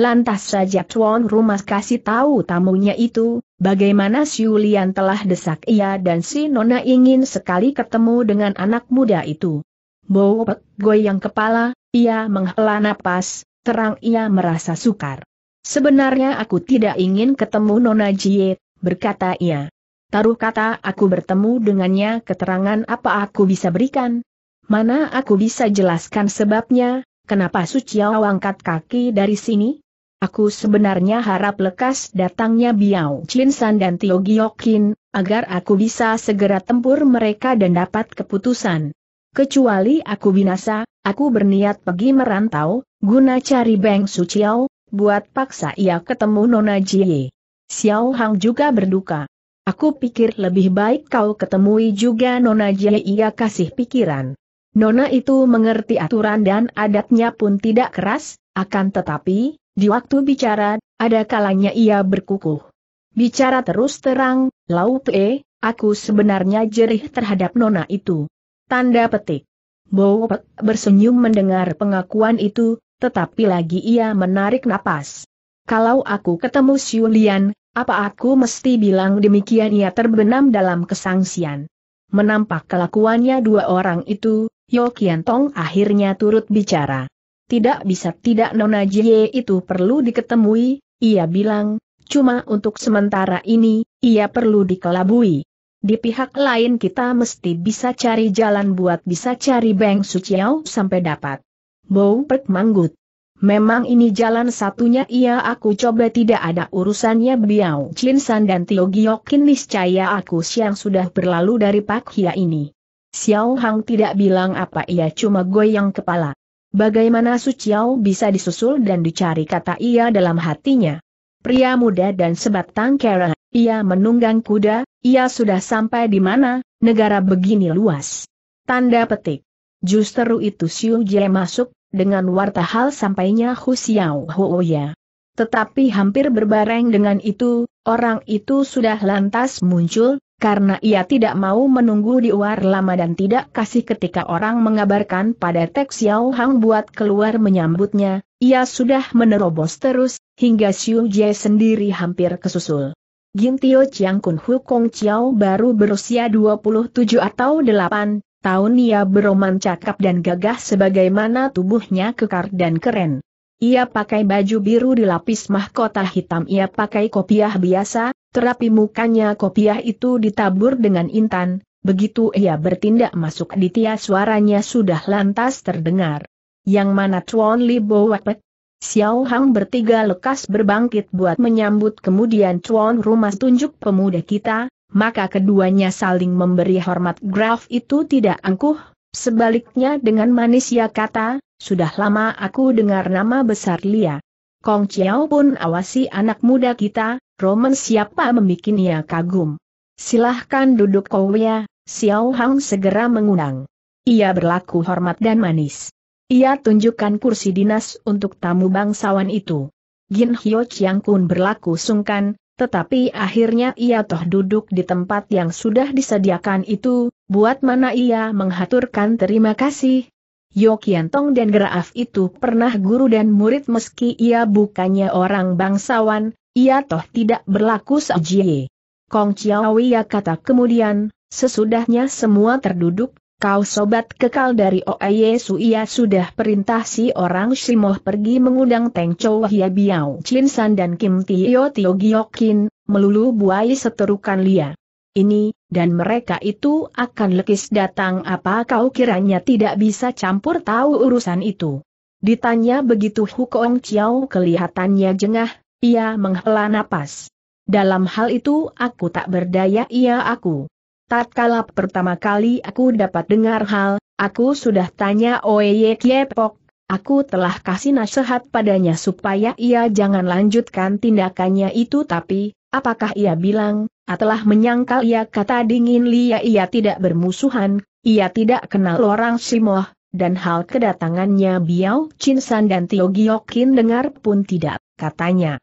Lantas saja tuan rumah kasih tahu tamunya itu, bagaimana Siulian telah desak ia dan si Nona ingin sekali ketemu dengan anak muda itu. Bo Pek goyang kepala, ia menghela napas, terang ia merasa sukar. Sebenarnya aku tidak ingin ketemu Nona Jie, berkata ia. Taruh kata aku bertemu dengannya keterangan apa aku bisa berikan? Mana aku bisa jelaskan sebabnya, kenapa Suciao angkat kaki dari sini? Aku sebenarnya harap lekas datangnya Biao Chinsan dan Tio Giokin, agar aku bisa segera tempur mereka dan dapat keputusan. Kecuali aku binasa, aku berniat pergi merantau, guna cari Beng Suciao, buat paksa ia ketemu Nona Jie. Xiao Hang juga berduka. Aku pikir lebih baik kau ketemui juga Nona Jie ia kasih pikiran. Nona itu mengerti aturan dan adatnya pun tidak keras, akan tetapi, di waktu bicara, ada kalanya ia berkukuh. Bicara terus terang, Lau Pe, aku sebenarnya jerih terhadap Nona itu. Tanda petik. Pe bersenyum mendengar pengakuan itu, tetapi lagi ia menarik napas. Kalau aku ketemu Siulian, apa aku mesti bilang demikian ia terbenam dalam kesangsian. Menampak kelakuannya dua orang itu, Yo Kian Tong akhirnya turut bicara. Tidak bisa tidak Nona Jie itu perlu diketemui, ia bilang, cuma untuk sementara ini, ia perlu dikelabui. Di pihak lain kita mesti bisa cari jalan buat bisa cari Beng Suciao sampai dapat. Bow Perk Manggut. Memang ini jalan satunya ia aku coba tidak ada urusannya Biao San dan Tio Giokin niscaya aku siang sudah berlalu dari Pak Hia ini. Xiao Hang tidak bilang apa ia cuma goyang kepala. Bagaimana Su Chiao bisa disusul dan dicari kata ia dalam hatinya. Pria muda dan sebatang kera, ia menunggang kuda, ia sudah sampai di mana, negara begini luas. Tanda petik. Justru itu Xiu Jie masuk, dengan warta hal sampainya Hu Xiao Huoya. Tetapi hampir berbareng dengan itu, orang itu sudah lantas muncul, karena ia tidak mau menunggu di luar lama dan tidak kasih ketika orang mengabarkan pada Tek Xiao Hang buat keluar menyambutnya, ia sudah menerobos terus, hingga Xiu Jie sendiri hampir kesusul. Gintio Chiang Kun Hukong Chiao baru berusia 27 atau 8, tahun ia beroman cakap dan gagah sebagaimana tubuhnya kekar dan keren. Ia pakai baju biru dilapis mahkota hitam ia pakai kopiah biasa, terapi mukanya kopiah itu ditabur dengan intan, begitu ia bertindak masuk di tia suaranya sudah lantas terdengar. Yang mana Chuan Li Bo Wapet? Xiao Hang bertiga lekas berbangkit buat menyambut kemudian Chuan Rumah tunjuk pemuda kita, maka keduanya saling memberi hormat Graf itu tidak angkuh, sebaliknya dengan manis ia ya kata, sudah lama aku dengar nama besar Lia. Kong Chiao pun awasi anak muda kita, Roman siapa membikinnya kagum. Silahkan duduk kau ya, Xiao Hang segera mengundang. Ia berlaku hormat dan manis. Ia tunjukkan kursi dinas untuk tamu bangsawan itu. Gin Hyo Chiang Kun berlaku sungkan, tetapi akhirnya ia toh duduk di tempat yang sudah disediakan itu, buat mana ia menghaturkan terima kasih. Yokiantong dan Geraaf itu pernah guru dan murid meski ia bukannya orang bangsawan, ia toh tidak berlaku sejie. Kong ya kata kemudian, sesudahnya semua terduduk, Kau sobat kekal dari Oe Yesu ia sudah perintah si orang Shimoh pergi mengundang Teng Chou Hia Biao Chin San dan Kim Tio Tio Giokin, melulu buai seterukan Lia. Ini, dan mereka itu akan lekis datang apa kau kiranya tidak bisa campur tahu urusan itu. Ditanya begitu Hukong Chiao kelihatannya jengah, ia menghela napas. Dalam hal itu aku tak berdaya ia aku. Tatkala pertama kali aku dapat dengar hal, aku sudah tanya Oye Kiepok, Aku telah kasih nasihat padanya supaya ia jangan lanjutkan tindakannya itu tapi, apakah ia bilang, telah menyangkal ia kata dingin Lia ya, ia tidak bermusuhan, ia tidak kenal orang Simoh, dan hal kedatangannya Biao Chinsan dan Tio Giokin dengar pun tidak, katanya.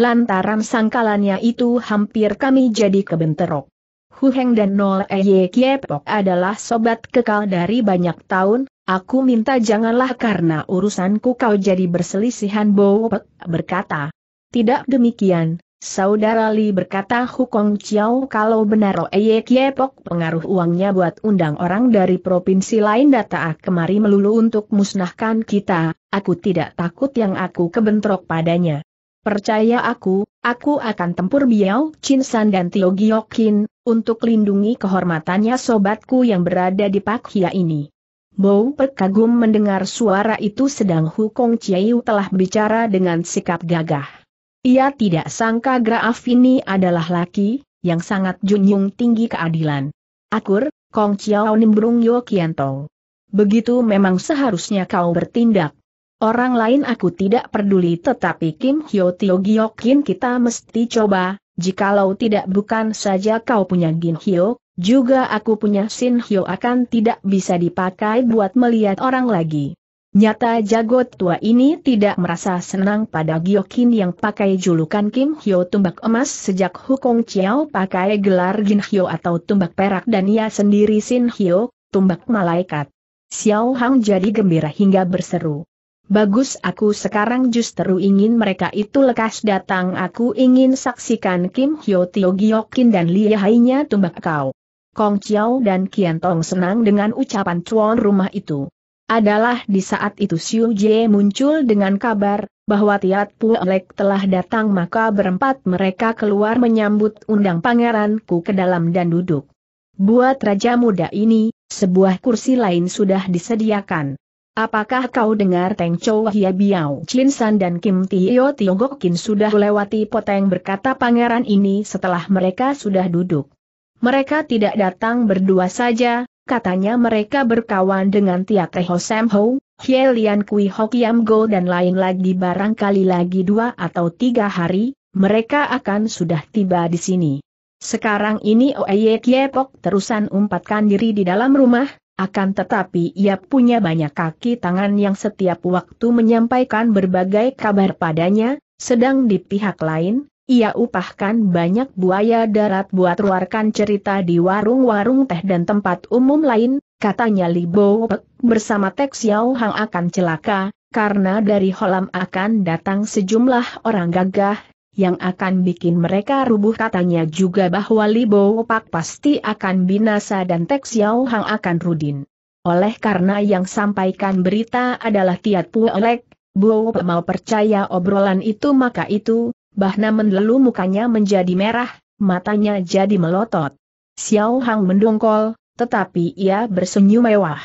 Lantaran sangkalannya itu hampir kami jadi kebenterok. Hu Heng dan Nol Eye Kiepok adalah sobat kekal dari banyak tahun, aku minta janganlah karena urusanku kau jadi berselisihan Bo berkata. Tidak demikian, Saudara Li berkata Kong Chiao kalau benar Eye Kiepok pengaruh uangnya buat undang orang dari provinsi lain data kemari melulu untuk musnahkan kita, aku tidak takut yang aku kebentrok padanya. Percaya aku, aku akan tempur Biao Chinsan dan Tio Giokin, untuk lindungi kehormatannya sobatku yang berada di Hia ini. Bou Pek kagum mendengar suara itu sedang Hukong Chiyu telah bicara dengan sikap gagah. Ia tidak sangka Graaf ini adalah laki, yang sangat junjung tinggi keadilan. Akur, Kong Chiao nimbrung Yo Begitu memang seharusnya kau bertindak, Orang lain aku tidak peduli tetapi Kim Hyo Tio Gyokin kita mesti coba, jikalau tidak bukan saja kau punya Gin Hyo, juga aku punya Sin Hyo akan tidak bisa dipakai buat melihat orang lagi. Nyata jago tua ini tidak merasa senang pada Gyokin yang pakai julukan Kim Hyo Tumbak Emas sejak Hukong Chiao pakai gelar Gin Hyo atau Tumbak Perak dan ia sendiri Sin Hyo, Tumbak Malaikat. Xiao Hang jadi gembira hingga berseru. Bagus aku sekarang justru ingin mereka itu lekas datang aku ingin saksikan Kim Hyo Tio Giokin dan Hainya tumbak kau. Kong Chiao dan Kian Tong senang dengan ucapan tuan rumah itu. Adalah di saat itu Xiu Jie muncul dengan kabar, bahwa Tiat Pu Puelek telah datang maka berempat mereka keluar menyambut undang pangeranku ke dalam dan duduk. Buat raja muda ini, sebuah kursi lain sudah disediakan. Apakah kau dengar Teng Chou Hia Biao Chin San dan Kim Tio Tio Kin sudah lewati poteng berkata pangeran ini setelah mereka sudah duduk. Mereka tidak datang berdua saja, katanya mereka berkawan dengan Tia Teho Sam Ho, Hie Lian Kui Hok Yam Go dan lain lagi barangkali lagi dua atau tiga hari, mereka akan sudah tiba di sini. Sekarang ini Oeye Kiepok terusan umpatkan diri di dalam rumah, akan tetapi ia punya banyak kaki tangan yang setiap waktu menyampaikan berbagai kabar padanya, sedang di pihak lain, ia upahkan banyak buaya darat buat ruarkan cerita di warung-warung teh dan tempat umum lain, katanya Li Bo Pek, bersama Tek Xiao Hang akan celaka, karena dari Holam akan datang sejumlah orang gagah, yang akan bikin mereka rubuh katanya juga bahwa Libo Pak pasti akan binasa dan Tek Xiao Hang akan rudin. Oleh karena yang sampaikan berita adalah Tiat Pu Olek, Bo mau percaya obrolan itu maka itu, Bahna mendelu mukanya menjadi merah, matanya jadi melotot. Xiao Hang mendongkol, tetapi ia bersenyum mewah.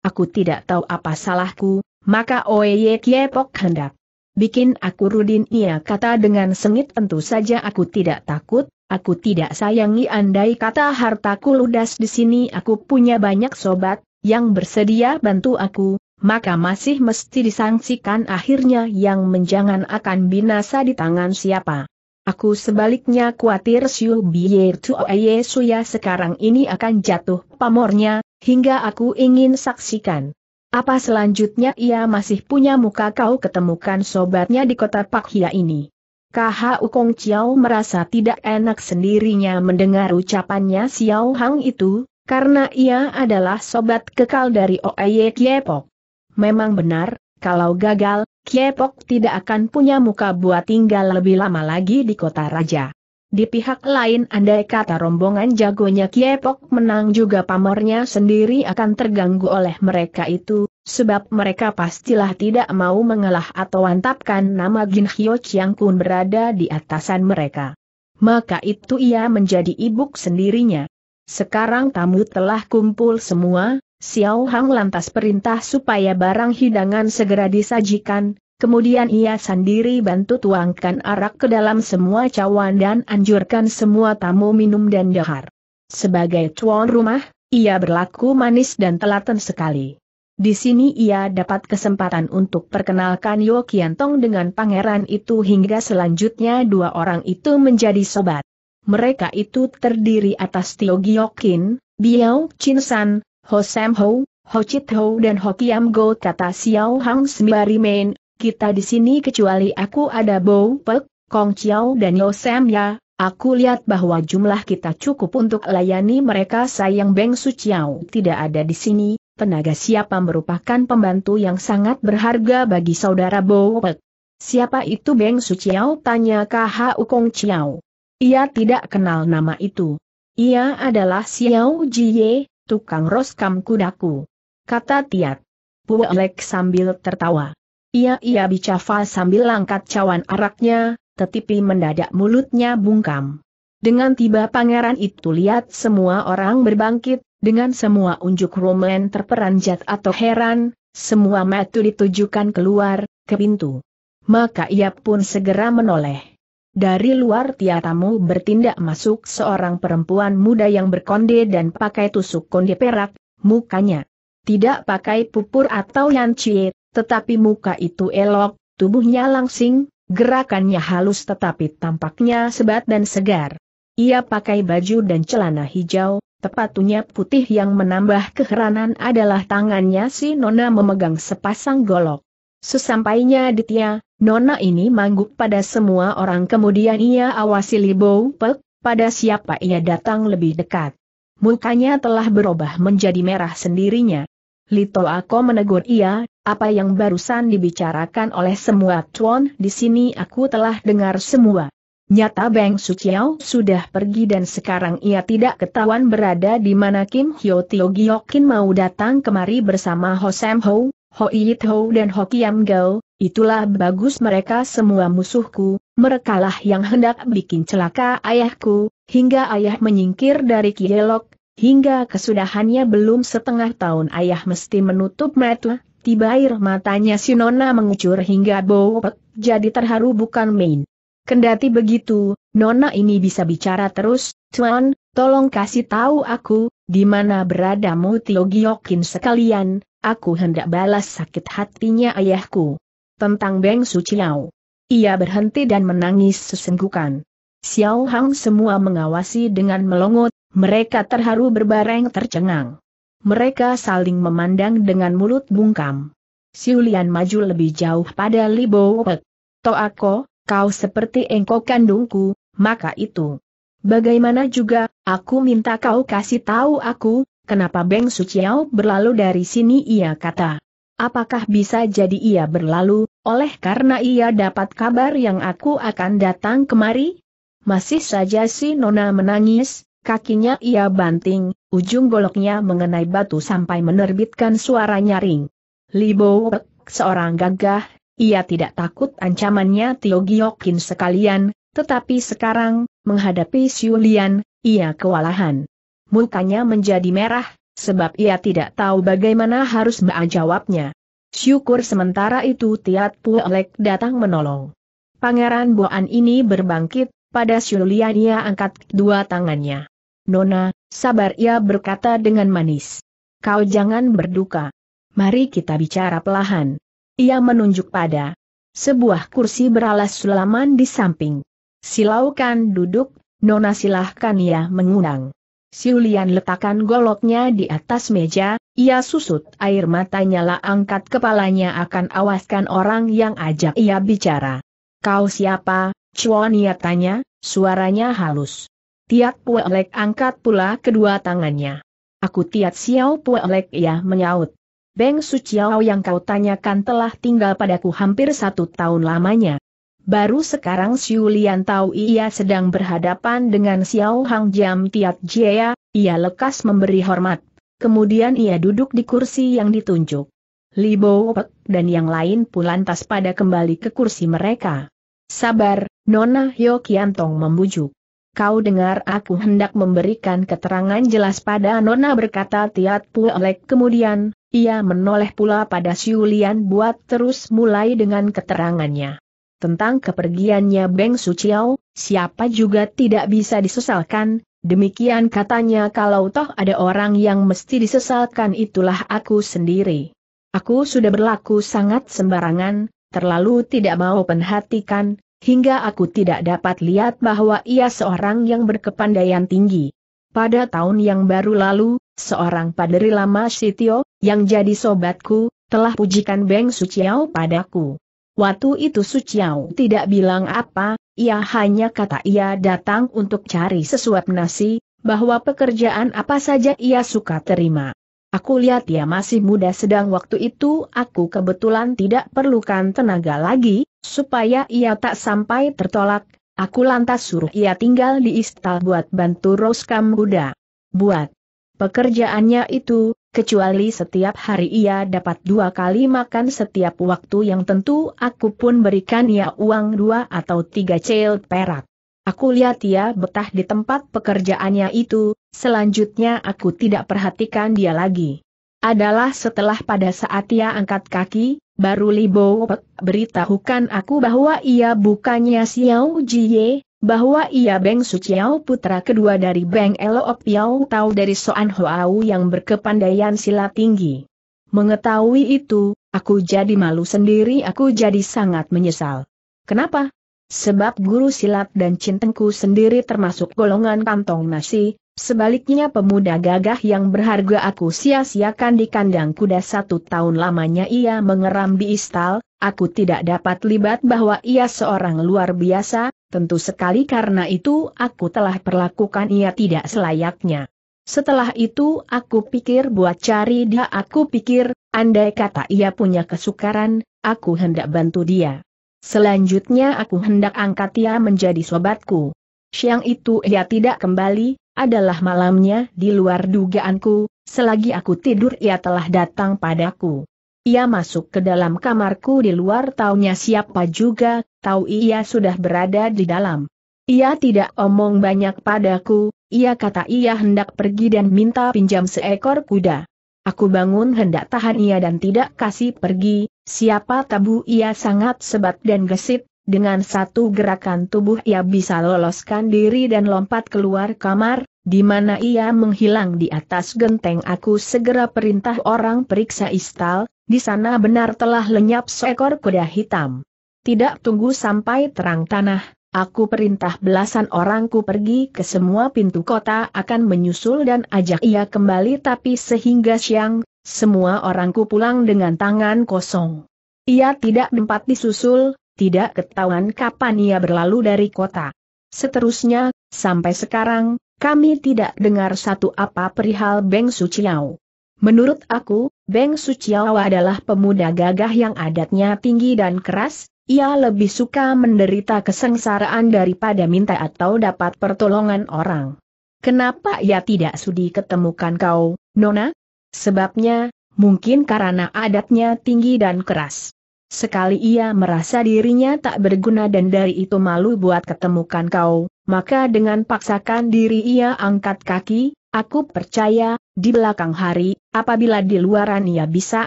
Aku tidak tahu apa salahku, maka Oye Kiepok hendak Bikin aku rudin ia kata dengan sengit tentu saja aku tidak takut, aku tidak sayangi andai kata hartaku ludas di sini aku punya banyak sobat, yang bersedia bantu aku, maka masih mesti disangsikan akhirnya yang menjangan akan binasa di tangan siapa. Aku sebaliknya khawatir Siu Bier Tuoye Suya sekarang ini akan jatuh pamornya, hingga aku ingin saksikan. Apa selanjutnya ia masih punya muka kau ketemukan sobatnya di kota Pak Hia ini? Kaha Ukong Chiao merasa tidak enak sendirinya mendengar ucapannya Xiao Hang itu, karena ia adalah sobat kekal dari Oeye Kiepok. Memang benar, kalau gagal, Kiepok tidak akan punya muka buat tinggal lebih lama lagi di kota raja. Di pihak lain andai kata rombongan jagonya Kiepok menang juga pamornya sendiri akan terganggu oleh mereka itu, sebab mereka pastilah tidak mau mengalah atau antapkan nama Jin Hyo Chiang Kun berada di atasan mereka. Maka itu ia menjadi ibuk sendirinya. Sekarang tamu telah kumpul semua, Xiao Hang lantas perintah supaya barang hidangan segera disajikan, Kemudian ia sendiri bantu tuangkan arak ke dalam semua cawan dan anjurkan semua tamu minum dan dahar. Sebagai tuan rumah, ia berlaku manis dan telaten sekali. Di sini ia dapat kesempatan untuk perkenalkan Yo Tong dengan pangeran itu hingga selanjutnya dua orang itu menjadi sobat. Mereka itu terdiri atas Tio Giokin, Biao Chin San, Ho Sam Ho, Ho Chit Ho dan Ho Kiam Go kata Xiao Hang sembari main kita di sini kecuali aku ada Bow Pek, Kong Chiao dan Yo Sam ya, aku lihat bahwa jumlah kita cukup untuk layani mereka sayang Beng Su Chiao tidak ada di sini, Tenaga siapa merupakan pembantu yang sangat berharga bagi saudara Bow Pek. Siapa itu Beng Su Chiao tanya KH Kong Chiao. Ia tidak kenal nama itu. Ia adalah Xiao Jie, tukang roskam kudaku. Kata Tiat. Puelek sambil tertawa. Ia ia bicara sambil langkat cawan araknya, tetapi mendadak mulutnya bungkam. Dengan tiba pangeran itu lihat semua orang berbangkit, dengan semua unjuk romlen terperanjat atau heran, semua metu ditujukan keluar, ke pintu. Maka ia pun segera menoleh. Dari luar tiatamu bertindak masuk seorang perempuan muda yang berkonde dan pakai tusuk konde perak, mukanya. Tidak pakai pupur atau yang cuit. Tetapi muka itu elok, tubuhnya langsing, gerakannya halus tetapi tampaknya sebat dan segar. Ia pakai baju dan celana hijau, tepatnya putih yang menambah keheranan adalah tangannya si Nona memegang sepasang golok. Sesampainya di Tia, Nona ini mangguk pada semua orang kemudian ia awasi Libou Pek, pada siapa ia datang lebih dekat. Mukanya telah berubah menjadi merah sendirinya. Lito Ako menegur ia, apa yang barusan dibicarakan oleh semua tuan di sini aku telah dengar semua. Nyata Beng Suciao sudah pergi dan sekarang ia tidak ketahuan berada di mana Kim Hyo Tio Giokin mau datang kemari bersama Ho Sam Ho, Ho Yit Ho dan Ho Kiam Gao, itulah bagus mereka semua musuhku, merekalah yang hendak bikin celaka ayahku, hingga ayah menyingkir dari Kielok, Hingga kesudahannya belum setengah tahun ayah mesti menutup mata, tiba air matanya si Nona mengucur hingga bopek, jadi terharu bukan main. Kendati begitu, Nona ini bisa bicara terus, Tuan, tolong kasih tahu aku, di mana beradamu Tio Giokin sekalian, aku hendak balas sakit hatinya ayahku. Tentang Beng Suciau. Ia berhenti dan menangis sesenggukan. Xiao Hang semua mengawasi dengan melongot, mereka terharu berbareng tercengang. Mereka saling memandang dengan mulut bungkam. Siulian maju lebih jauh pada Li Libo Pek. Toako, kau seperti engkau kandungku, maka itu. Bagaimana juga, aku minta kau kasih tahu aku, kenapa Beng Su Chiao berlalu dari sini ia kata. Apakah bisa jadi ia berlalu, oleh karena ia dapat kabar yang aku akan datang kemari? Masih saja si Nona menangis, kakinya ia banting, ujung goloknya mengenai batu sampai menerbitkan suara nyaring. Libo seorang gagah, ia tidak takut ancamannya Tio Giokin sekalian, tetapi sekarang, menghadapi Siulian, ia kewalahan. Mukanya menjadi merah, sebab ia tidak tahu bagaimana harus menjawabnya. Syukur sementara itu Tiat Puolek datang menolong. Pangeran Boan ini berbangkit, pada Yuliania angkat dua tangannya. Nona, sabar ia berkata dengan manis. Kau jangan berduka. Mari kita bicara pelahan. Ia menunjuk pada sebuah kursi beralas sulaman di samping. Silaukan duduk, Nona silahkan ia mengundang. Siulian letakkan goloknya di atas meja, ia susut air matanya lah angkat kepalanya akan awaskan orang yang ajak ia bicara. Kau siapa, Cuan ia tanya, suaranya halus. Tiat Puelek angkat pula kedua tangannya. Aku Tiat Xiao Puelek ia ya, menyaut. Beng su Chiao yang kau tanyakan telah tinggal padaku hampir satu tahun lamanya. Baru sekarang Xiu Lian tahu ia sedang berhadapan dengan Xiao Hang Jam Tiat Jia, ia lekas memberi hormat. Kemudian ia duduk di kursi yang ditunjuk. Li Bo Pek dan yang lain pun lantas pada kembali ke kursi mereka. Sabar, Nona Yokiantong membujuk. Kau dengar aku hendak memberikan keterangan jelas pada Nona berkata Tiat Puelek kemudian, ia menoleh pula pada Siulian buat terus mulai dengan keterangannya. Tentang kepergiannya Beng Suciao, siapa juga tidak bisa disesalkan, demikian katanya kalau toh ada orang yang mesti disesalkan itulah aku sendiri. Aku sudah berlaku sangat sembarangan, terlalu tidak mau penhatikan, hingga aku tidak dapat lihat bahwa ia seorang yang berkepandaian tinggi. Pada tahun yang baru lalu, seorang paderi lama Sitio, yang jadi sobatku, telah pujikan Beng Suciao padaku. Waktu itu Suciao tidak bilang apa, ia hanya kata ia datang untuk cari sesuap nasi, bahwa pekerjaan apa saja ia suka terima. Aku lihat dia masih muda sedang waktu itu aku kebetulan tidak perlukan tenaga lagi, supaya ia tak sampai tertolak, aku lantas suruh ia tinggal di istal buat bantu Roskam muda. Buat pekerjaannya itu, kecuali setiap hari ia dapat dua kali makan setiap waktu yang tentu aku pun berikan ia uang dua atau tiga cel perak. Aku lihat ia betah di tempat pekerjaannya itu, Selanjutnya aku tidak perhatikan dia lagi. Adalah setelah pada saat ia angkat kaki, baru Li Libo beritahukan aku bahwa ia bukannya Xiao Jie, bahwa ia Beng Su Chiao putra kedua dari Beng Elo Piao Tau dari Soan Hoau yang berkepandaian silat tinggi. Mengetahui itu, aku jadi malu sendiri aku jadi sangat menyesal. Kenapa? Sebab guru silat dan cintengku sendiri termasuk golongan kantong nasi, Sebaliknya pemuda gagah yang berharga aku sia-siakan di kandang kuda satu tahun lamanya ia mengeram di istal, aku tidak dapat libat bahwa ia seorang luar biasa, tentu sekali karena itu aku telah perlakukan ia tidak selayaknya. Setelah itu aku pikir buat cari dia aku pikir, andai kata ia punya kesukaran, aku hendak bantu dia. Selanjutnya aku hendak angkat ia menjadi sobatku. Siang itu ia tidak kembali, adalah malamnya di luar dugaanku, selagi aku tidur ia telah datang padaku. Ia masuk ke dalam kamarku di luar taunya siapa juga, tahu ia sudah berada di dalam. Ia tidak omong banyak padaku, ia kata ia hendak pergi dan minta pinjam seekor kuda. Aku bangun hendak tahan ia dan tidak kasih pergi, siapa tabu ia sangat sebat dan gesit, dengan satu gerakan tubuh ia bisa loloskan diri dan lompat keluar kamar, di mana ia menghilang di atas genteng aku segera perintah orang periksa istal, di sana benar telah lenyap seekor kuda hitam. Tidak tunggu sampai terang tanah, Aku perintah belasan orangku pergi ke semua pintu kota akan menyusul dan ajak ia kembali tapi sehingga siang, semua orangku pulang dengan tangan kosong. Ia tidak dapat disusul, tidak ketahuan kapan ia berlalu dari kota. Seterusnya, sampai sekarang, kami tidak dengar satu apa perihal Beng Suciao. Menurut aku, Beng Suciao adalah pemuda gagah yang adatnya tinggi dan keras, ia lebih suka menderita kesengsaraan daripada minta atau dapat pertolongan orang. Kenapa ia tidak sudi ketemukan kau, Nona? Sebabnya, mungkin karena adatnya tinggi dan keras. Sekali ia merasa dirinya tak berguna dan dari itu malu buat ketemukan kau, maka dengan paksakan diri ia angkat kaki, aku percaya, di belakang hari, apabila di luaran ia bisa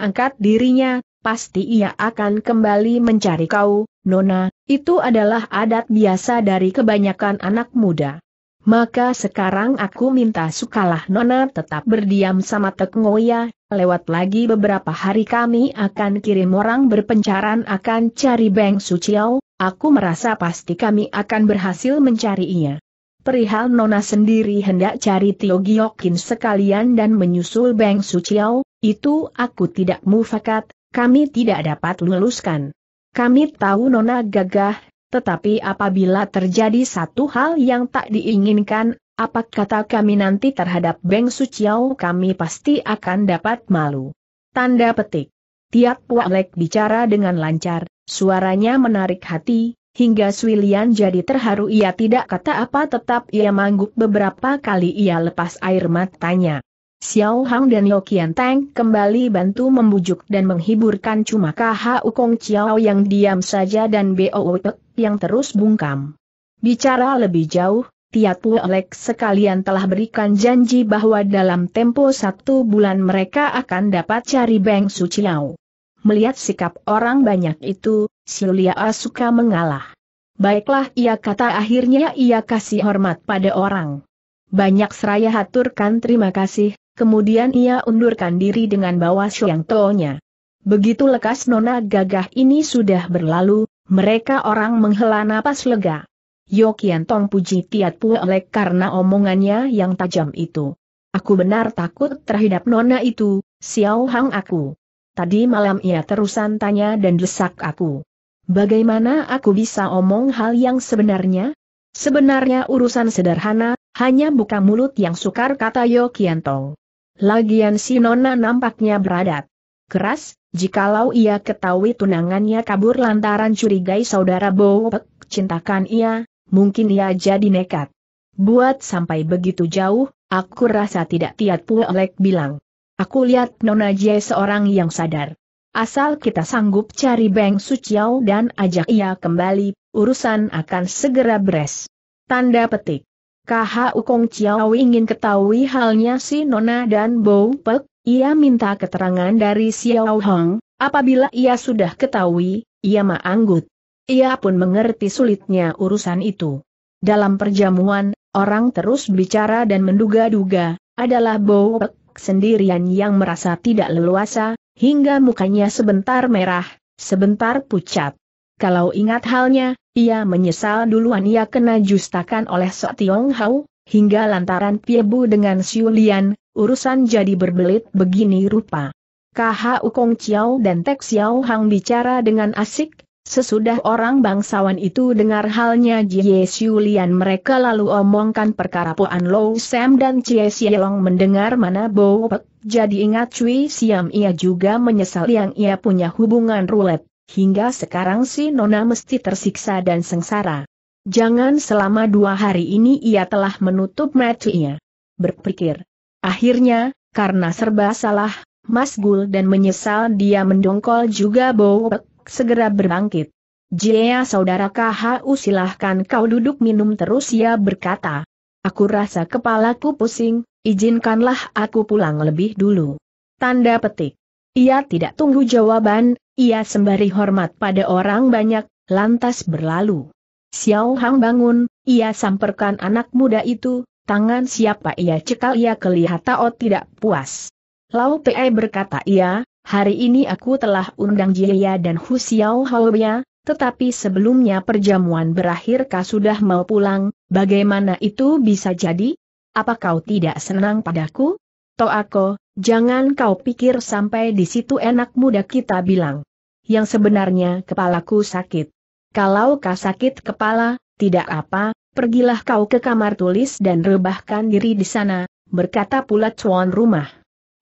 angkat dirinya, pasti ia akan kembali mencari kau, Nona, itu adalah adat biasa dari kebanyakan anak muda. Maka sekarang aku minta sukalah Nona tetap berdiam sama Tek Ngoya, lewat lagi beberapa hari kami akan kirim orang berpencaran akan cari Beng Suciau, aku merasa pasti kami akan berhasil mencarinya. Perihal Nona sendiri hendak cari Tio Giokin sekalian dan menyusul Beng Suciau, itu aku tidak mufakat, kami tidak dapat luluskan. Kami tahu Nona gagah, tetapi apabila terjadi satu hal yang tak diinginkan, apa kata kami nanti terhadap Beng Suciao kami pasti akan dapat malu. Tanda petik. Tiap Walek bicara dengan lancar, suaranya menarik hati, hingga Swilian jadi terharu ia tidak kata apa tetap ia mangguk beberapa kali ia lepas air matanya. Xiao Hang dan Yo Kian Tang kembali bantu membujuk dan menghiburkan cuma Kau Kong Xiao yang diam saja dan Bo Pek yang terus bungkam. Bicara lebih jauh, Pu Lek sekalian telah berikan janji bahwa dalam tempo satu bulan mereka akan dapat cari Beng Su Chiao. Melihat sikap orang banyak itu, Silia suka mengalah. Baiklah ia kata akhirnya ia kasih hormat pada orang. Banyak seraya haturkan terima kasih, kemudian ia undurkan diri dengan bawa Siang Tonya. Begitu lekas nona gagah ini sudah berlalu, mereka orang menghela napas lega. Yokian Tong puji Tiat Pue oleh karena omongannya yang tajam itu. Aku benar takut terhadap nona itu, Xiao Hang aku. Tadi malam ia terusan tanya dan desak aku. Bagaimana aku bisa omong hal yang sebenarnya? Sebenarnya urusan sederhana, hanya buka mulut yang sukar kata Yokian Tong. Lagian si Nona nampaknya beradat. Keras, jikalau ia ketahui tunangannya kabur lantaran curigai saudara Bowek, cintakan ia, mungkin ia jadi nekat. Buat sampai begitu jauh, aku rasa tidak tiat pulek bilang. Aku lihat Nona Jie seorang yang sadar. Asal kita sanggup cari Beng Suciau dan ajak ia kembali, urusan akan segera beres. Tanda petik. Kaha Ukong Chiao ingin ketahui halnya si Nona dan Bow Pek, ia minta keterangan dari Xiao Hong, apabila ia sudah ketahui, ia maanggut. Ia pun mengerti sulitnya urusan itu. Dalam perjamuan, orang terus bicara dan menduga-duga, adalah Bow Pek sendirian yang merasa tidak leluasa, hingga mukanya sebentar merah, sebentar pucat. Kalau ingat halnya, ia menyesal duluan ia kena justakan oleh Sok Tiong Hau, hingga lantaran Piebu dengan Siu Lian, urusan jadi berbelit begini rupa. KHU Kong Chiao dan Tek Xiao Hang bicara dengan asik, Sesudah orang bangsawan itu dengar halnya Jie Lian, mereka lalu omongkan perkara Puan Lou Sam dan Chie Xielong mendengar mana Bo Pek, jadi ingat Cui Siam ia juga menyesal yang ia punya hubungan roulette. Hingga sekarang si Nona mesti tersiksa dan sengsara. Jangan selama dua hari ini ia telah menutup matanya. Berpikir. Akhirnya, karena serba salah, Mas Gul dan menyesal dia mendongkol juga Bowek, segera berbangkit. Jaya saudara KHU silahkan kau duduk minum terus ia berkata. Aku rasa kepalaku pusing, izinkanlah aku pulang lebih dulu. Tanda petik. Ia tidak tunggu jawaban, ia sembari hormat pada orang banyak, lantas berlalu. Xiao Hang bangun, ia samperkan anak muda itu, tangan siapa ia cekal ia kelihatan oh tidak puas. Lau Pe berkata ia, hari ini aku telah undang Jia dan Hu Xiao Haoya, tetapi sebelumnya perjamuan berakhir kau sudah mau pulang, bagaimana itu bisa jadi? Apa kau tidak senang padaku? Toako, jangan kau pikir sampai di situ enak muda kita bilang. Yang sebenarnya kepalaku sakit. Kalau kau sakit kepala, tidak apa, pergilah kau ke kamar tulis dan rebahkan diri di sana, berkata pula cuan rumah.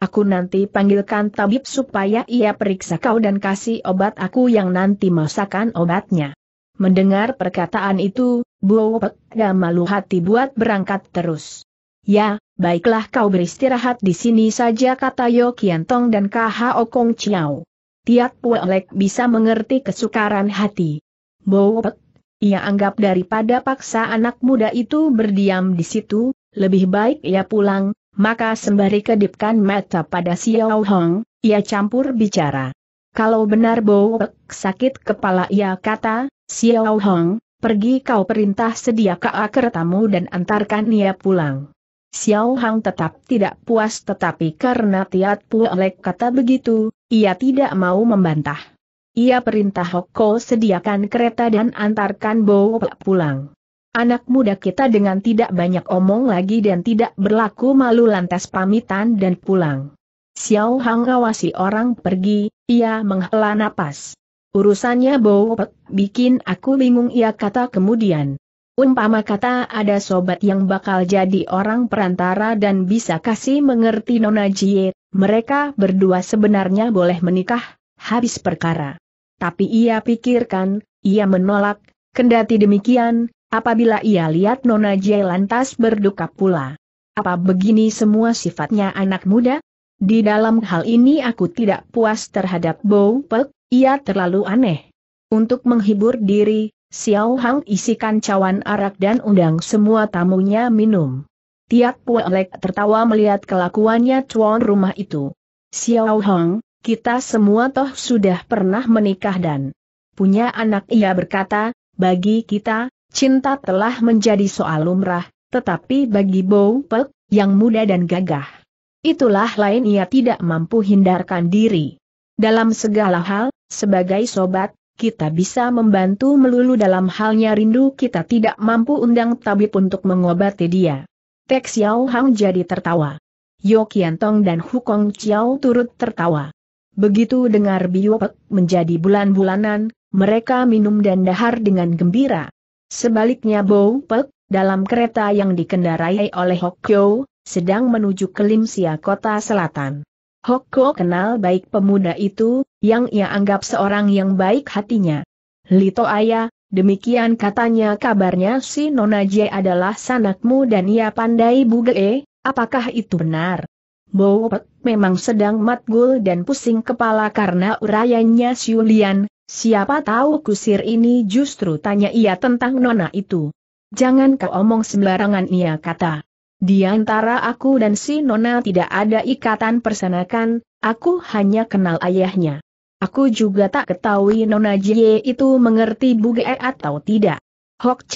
Aku nanti panggilkan tabib supaya ia periksa kau dan kasih obat aku yang nanti masakan obatnya. Mendengar perkataan itu, Bu gak malu hati buat berangkat terus. Ya, Baiklah kau beristirahat di sini saja kata Yo Tong dan K.H.O. Kong Chiao. Tiat Puelek bisa mengerti kesukaran hati. Bowek, ia anggap daripada paksa anak muda itu berdiam di situ, lebih baik ia pulang, maka sembari kedipkan mata pada Xiao Hong, ia campur bicara. Kalau benar Bowek sakit kepala ia kata, Xiao Hong, pergi kau perintah sedia kertamu dan antarkan ia pulang. Xiao Hang tetap tidak puas tetapi karena Tiat Puolek kata begitu, ia tidak mau membantah. Ia perintah Hoko sediakan kereta dan antarkan Bowo pulang. Anak muda kita dengan tidak banyak omong lagi dan tidak berlaku malu lantas pamitan dan pulang. Xiao Hang awasi orang pergi, ia menghela napas. Urusannya Bowo bikin aku bingung ia kata kemudian. Umpama kata ada sobat yang bakal jadi orang perantara dan bisa kasih mengerti Nona Jie, mereka berdua sebenarnya boleh menikah, habis perkara. Tapi ia pikirkan, ia menolak, kendati demikian, apabila ia lihat Nona Jie lantas berduka pula. Apa begini semua sifatnya anak muda? Di dalam hal ini aku tidak puas terhadap Bo Pek, ia terlalu aneh. Untuk menghibur diri, Xiao Hang isikan cawan arak dan undang semua tamunya minum. Tiap Puelek tertawa melihat kelakuannya tuan rumah itu. Xiao Hang, kita semua toh sudah pernah menikah dan punya anak ia berkata, bagi kita, cinta telah menjadi soal lumrah, tetapi bagi Bo Pek, yang muda dan gagah. Itulah lain ia tidak mampu hindarkan diri. Dalam segala hal, sebagai sobat, kita bisa membantu melulu dalam halnya rindu kita tidak mampu undang tabib untuk mengobati dia. Tek Xiao Hang jadi tertawa. Yo Tong dan Hukong Chiao turut tertawa. Begitu dengar Biopek menjadi bulan-bulanan, mereka minum dan dahar dengan gembira. Sebaliknya Bo Pek, dalam kereta yang dikendarai oleh Hok Kyo, sedang menuju ke Limsia kota selatan. Hokko kenal baik pemuda itu, yang ia anggap seorang yang baik hatinya. Lito Ayah, demikian katanya kabarnya si Nona J adalah sanakmu dan ia pandai buge, apakah itu benar? Bowopet memang sedang matgul dan pusing kepala karena urayanya Siulian, siapa tahu kusir ini justru tanya ia tentang Nona itu. Jangan kau omong sembarangan ia kata. Di antara aku dan si Nona tidak ada ikatan persenakan. aku hanya kenal ayahnya. Aku juga tak ketahui Nona Jie itu mengerti buge atau tidak. Hok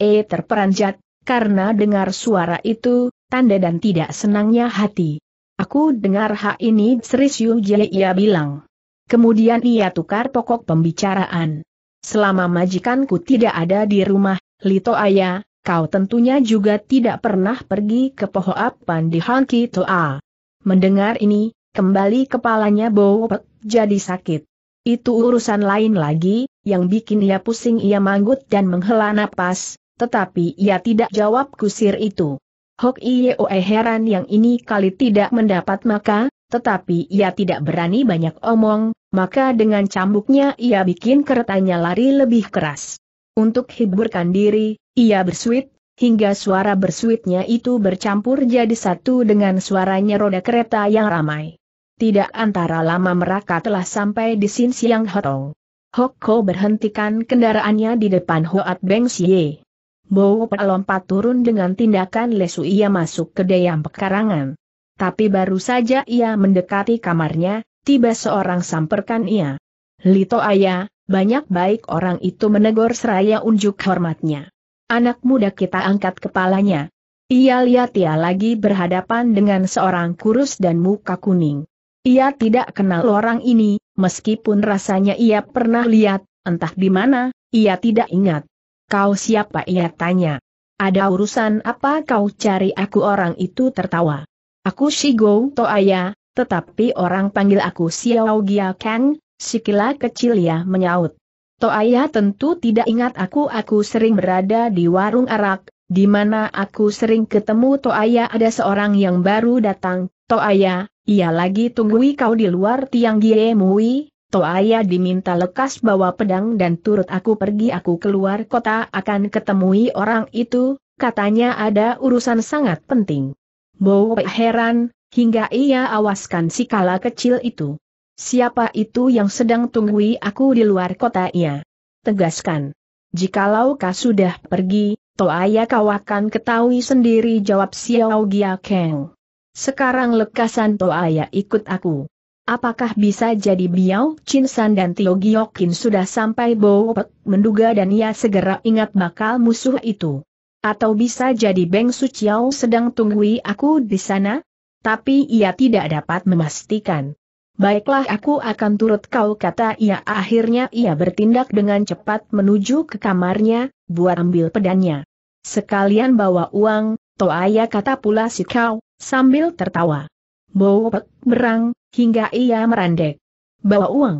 E terperanjat, karena dengar suara itu, tanda dan tidak senangnya hati. Aku dengar hak ini Sri Siu Jie ia bilang. Kemudian ia tukar pokok pembicaraan. Selama majikanku tidak ada di rumah, Lito Ayah, Kau tentunya juga tidak pernah pergi ke Pohoapan di Hanki Toa. Mendengar ini, kembali kepalanya Bowopek jadi sakit. Itu urusan lain lagi, yang bikin ia pusing ia manggut dan menghela napas, tetapi ia tidak jawab kusir itu. Hok Ieoe heran yang ini kali tidak mendapat maka, tetapi ia tidak berani banyak omong, maka dengan cambuknya ia bikin keretanya lari lebih keras. Untuk hiburkan diri, ia bersuit, hingga suara bersuitnya itu bercampur jadi satu dengan suaranya roda kereta yang ramai. Tidak antara lama mereka telah sampai di Sin Siang Hotong. Hokko berhentikan kendaraannya di depan Hoat Beng Xie. Bowo pelompat turun dengan tindakan lesu ia masuk ke dayam pekarangan. Tapi baru saja ia mendekati kamarnya, tiba seorang samperkan ia. Lito Aya, banyak baik orang itu menegur seraya unjuk hormatnya. Anak muda kita angkat kepalanya. Ia lihat ia lagi berhadapan dengan seorang kurus dan muka kuning. Ia tidak kenal orang ini, meskipun rasanya ia pernah lihat, entah di mana, ia tidak ingat. Kau siapa ia tanya. Ada urusan apa kau cari aku orang itu tertawa. Aku Shigo Toaya, tetapi orang panggil aku Xiao Gia Kang, sikila kecil ia menyaut. Toaya tentu tidak ingat aku aku sering berada di warung arak, di mana aku sering ketemu Toaya ada seorang yang baru datang, Toaya, ia lagi tunggui kau di luar tiang Giemui, Toaya diminta lekas bawa pedang dan turut aku pergi aku keluar kota akan ketemui orang itu, katanya ada urusan sangat penting. Bowo heran, hingga ia awaskan si kala kecil itu. Siapa itu yang sedang tunggui aku di luar kota ia? Tegaskan. Jikalau kau sudah pergi, ayah kau akan ketahui sendiri jawab Xiao Gia Kang. Sekarang lekasan ayah ikut aku. Apakah bisa jadi Biao San dan Tio Giokin sudah sampai Bowpek menduga dan ia segera ingat bakal musuh itu? Atau bisa jadi Beng Su sedang tunggui aku di sana? Tapi ia tidak dapat memastikan. Baiklah aku akan turut kau kata ia akhirnya ia bertindak dengan cepat menuju ke kamarnya, buat ambil pedanya. Sekalian bawa uang, toaya kata pula si kau, sambil tertawa. Bowek, berang, hingga ia merandek. Bawa uang.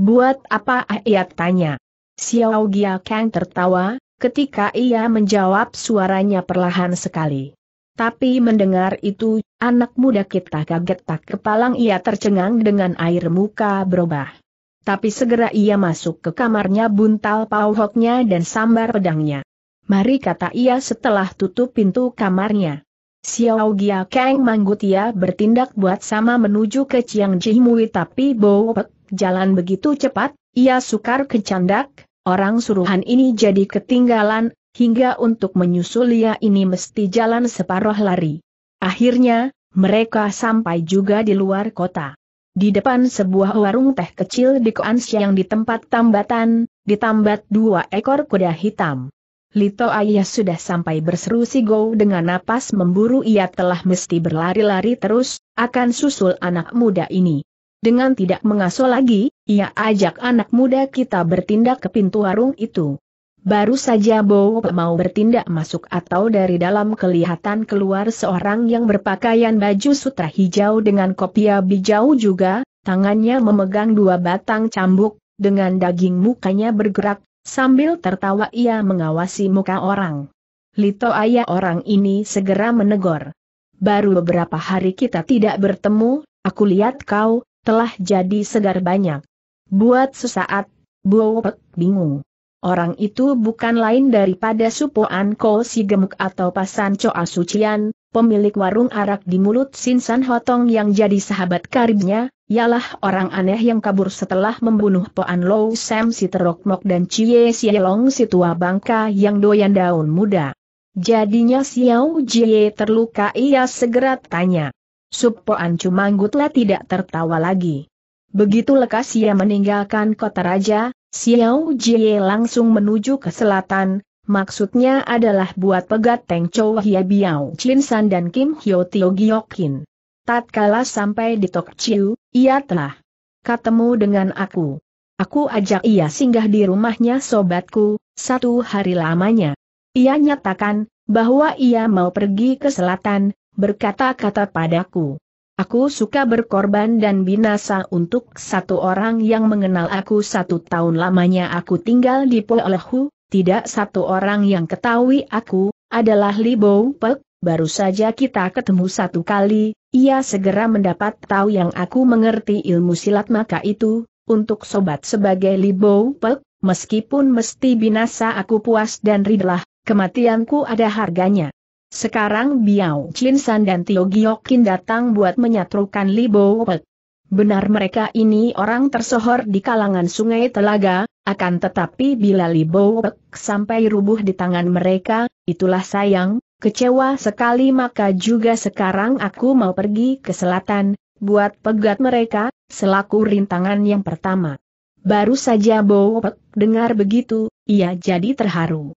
Buat apa ah ia tanya. Xiao Gia Kang tertawa, ketika ia menjawab suaranya perlahan sekali. Tapi mendengar itu, anak muda kita kaget tak kepalang ia tercengang dengan air muka berubah. Tapi segera ia masuk ke kamarnya buntal pauhoknya dan sambar pedangnya. Mari kata ia setelah tutup pintu kamarnya. Xiao Gia Kang ia bertindak buat sama menuju ke Chiang Jihmui tapi bopek, jalan begitu cepat, ia sukar kecandak, orang suruhan ini jadi ketinggalan, hingga untuk menyusul Lia ini mesti jalan separuh lari. Akhirnya, mereka sampai juga di luar kota. Di depan sebuah warung teh kecil di Koansi yang di tempat tambatan, ditambat dua ekor kuda hitam. Lito Ayah sudah sampai berseru si Go dengan napas memburu ia telah mesti berlari-lari terus, akan susul anak muda ini. Dengan tidak mengasuh lagi, ia ajak anak muda kita bertindak ke pintu warung itu. Baru saja Bowo mau bertindak masuk atau dari dalam kelihatan keluar seorang yang berpakaian baju sutra hijau dengan kopiah bijau juga, tangannya memegang dua batang cambuk, dengan daging mukanya bergerak, sambil tertawa ia mengawasi muka orang. Lito ayah orang ini segera menegur. Baru beberapa hari kita tidak bertemu, aku lihat kau, telah jadi segar banyak. Buat sesaat, Bowo bingung. Orang itu bukan lain daripada Supoan Ko si gemuk atau Pasan Choa Sucian, pemilik warung arak di mulut Sinsan Hotong yang jadi sahabat karibnya, ialah orang aneh yang kabur setelah membunuh Poan Low Sam si terokmok dan Chie Sielong si tua bangka yang doyan daun muda. Jadinya Xiao Jie terluka ia segera tanya. Supoan Cumanggutlah tidak tertawa lagi. Begitu lekas ia meninggalkan kota raja, Xiao Jie langsung menuju ke selatan, maksudnya adalah buat pegat Teng Chou Hia Biao Chin San dan Kim Hyo Tio Giokin. Tatkala sampai di Tok Chiu, ia telah ketemu dengan aku. Aku ajak ia singgah di rumahnya sobatku, satu hari lamanya. Ia nyatakan, bahwa ia mau pergi ke selatan, berkata-kata padaku. Aku suka berkorban dan binasa untuk satu orang yang mengenal aku satu tahun lamanya aku tinggal di Polehu, tidak satu orang yang ketahui aku, adalah Li Bo Pek, baru saja kita ketemu satu kali, ia segera mendapat tahu yang aku mengerti ilmu silat maka itu, untuk sobat sebagai Li Bo Pek, meskipun mesti binasa aku puas dan ridlah, kematianku ada harganya. Sekarang Biao San dan Tio Giokin datang buat menyatrukan Li Bo Pek. Benar mereka ini orang tersohor di kalangan sungai Telaga, akan tetapi bila Li Bo Pek sampai rubuh di tangan mereka, itulah sayang, kecewa sekali maka juga sekarang aku mau pergi ke selatan, buat pegat mereka, selaku rintangan yang pertama. Baru saja Bo Pek dengar begitu, ia jadi terharu.